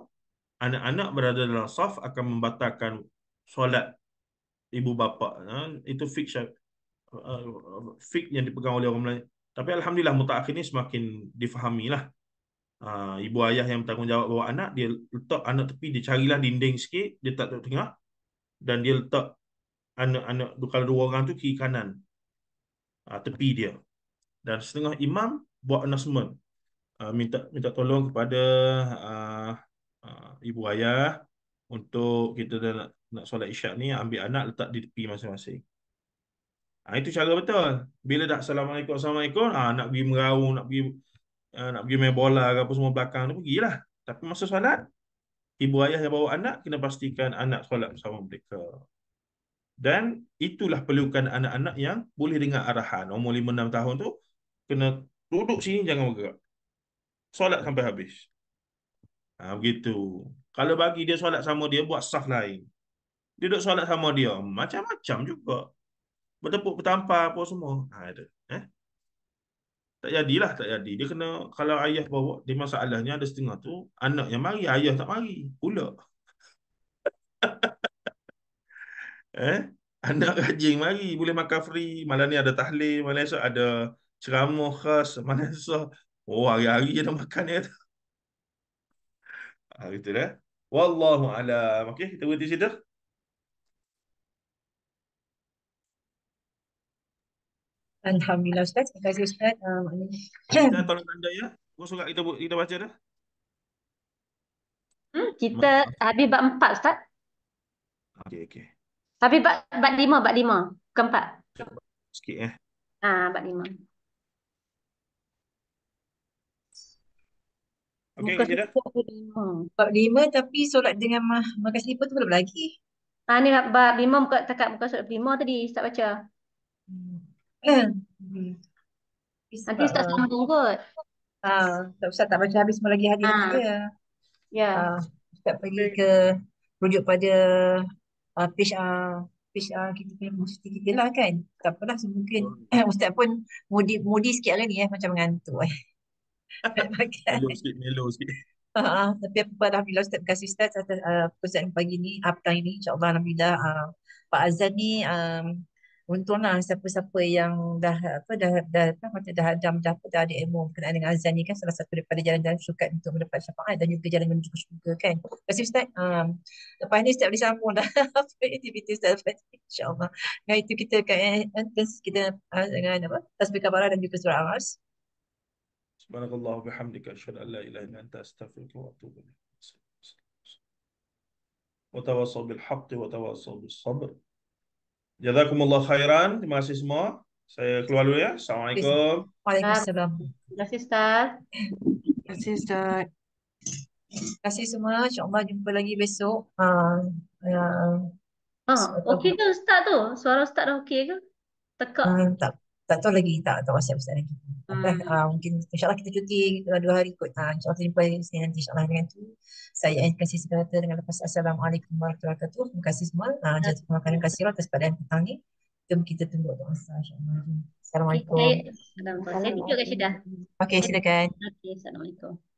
anak-anak berada dalam saf akan membatalkan solat ibu bapa. Ha? Itu fix uh, fik yang dipegang oleh orang Melayu. Tapi Alhamdulillah mutakhir ni semakin difahamilah Ha, ibu ayah yang bertanggungjawab bawa anak, dia letak anak tepi, dia carilah dinding sikit, dia tak tengok tengah. Dan dia letak anak-anak, kalau dua orang tu kiri kanan. Ha, tepi dia. Dan setengah imam buat announcement. Ha, minta minta tolong kepada uh, Ha, ibu ayah untuk kita nak, nak solat isyak ni ambil anak letak di tepi masing-masing. Ha, itu cara betul. Bila dah assalamualaikum assalamualaikum, ha, nak pergi meraung, nak pergi uh, nak pergi main bola ke apa semua belakang tu pergilah. Tapi masa solat ibu ayah yang bawa anak kena pastikan anak solat bersama mereka. Dan itulah perlukan anak-anak yang boleh dengar arahan. Umur 5-6 tahun tu kena duduk sini jangan bergerak. Solat sampai habis. Ha, begitu. Kalau bagi dia solat sama dia, buat sah lain. Dia duduk solat sama dia, macam-macam juga. Bertepuk bertampa apa semua. Ha, ada. Ha? Eh? Tak jadilah, tak jadi. Dia kena, kalau ayah bawa, di masalahnya ada setengah tu, anak yang mari, ayah tak mari. Pula. eh? Anak rajin mari, boleh makan free. Malam ni ada tahlil, malam esok ada ceramah khas, malam esok, oh hari-hari dia makan dia. Ha, gitu dah. Wallahu alam. Okey, kita berhenti situ. Alhamdulillah Ustaz. Terima kasih Ustaz. Uh, kita tolong tanda ya. Kau kita, kita baca dah. Hmm, kita habis bab empat Ustaz. Okey, okey. Tapi bab bab lima, bab lima. Bukan empat. Sikit eh. Ah, bab lima. Okay, Bukan surat lima. Surat tapi surat dengan mah makan selipa tu belum lagi. Ha, ni lah, bab lima buka takat buka surat lima tadi. Ustaz baca. Hmm. Eh. Hmm. Nanti Ustaz uh, sambung kot. Ha, Ustaz, tak baca habis semua lagi hadir ah. ha. ya. Ya. Yeah. Ha, Ustaz pergi ke rujuk pada uh, page, uh, page uh, kita punya mesti kita lah kan. Tak apalah semungkin. Ustaz pun mudi, mudi sikit hari ni eh. Macam mengantuk eh. Melo sikit, melo tapi apa Alhamdulillah Ustaz terima kasih Ustaz atas uh, pesan pagi ni uh, petang ini insyaAllah Alhamdulillah uh, Pak azani, ni um, untunglah siapa-siapa yang dah apa dah dah apa macam dah ada dah, dah, dah ada ilmu berkenaan dengan azan ni kan salah satu daripada jalan-jalan suka untuk mendapat syafaat dan juga jalan menuju syurga kan. Kasih ustaz. Um, lepas ni ustaz boleh sambung dah apa aktiviti ustaz lepas ni insya-Allah. Dengan itu kita akan eh, kita uh, dengan apa? Tasbih kabar dan juga surah al-Asr. سبحانك الله وبحمدك أشهد أن لا إله إلا أنت أستغفرك وأتوب إليك وتواصوا بالحق وتواصوا بالصبر Jazakumullah khairan, terima kasih semua. Saya keluar dulu ya. Assalamualaikum. Waalaikumsalam. Terima kasih Ustaz. Terima kasih Ustaz. Terima kasih semua. InsyaAllah jumpa lagi besok. Uh, uh, ah, okey ke Ustaz tu? Suara Ustaz dah okey ke? Tekak. Uh, tak, tak tahu lagi. Tak, tak WhatsApp Ustaz lagi. Lepas, kan, hmm. uh, mungkin insyaAllah kita cuti uh, dua hari kot. Uh, InsyaAllah kita jumpa lagi nanti. InsyaAllah dengan tu. Saya ingin ya. kasih segala dengan lepas. Assalamualaikum warahmatullahi wabarakatuh. Terima kasih semua. Uh, hmm. Jatuh terima kasih atas padaan petang ni. Jom kita tunggu doa masa. Assalamualaikum. Assalamualaikum. Saya tunjuk ke Syedah. Okey, silakan. Okey, Assalamualaikum.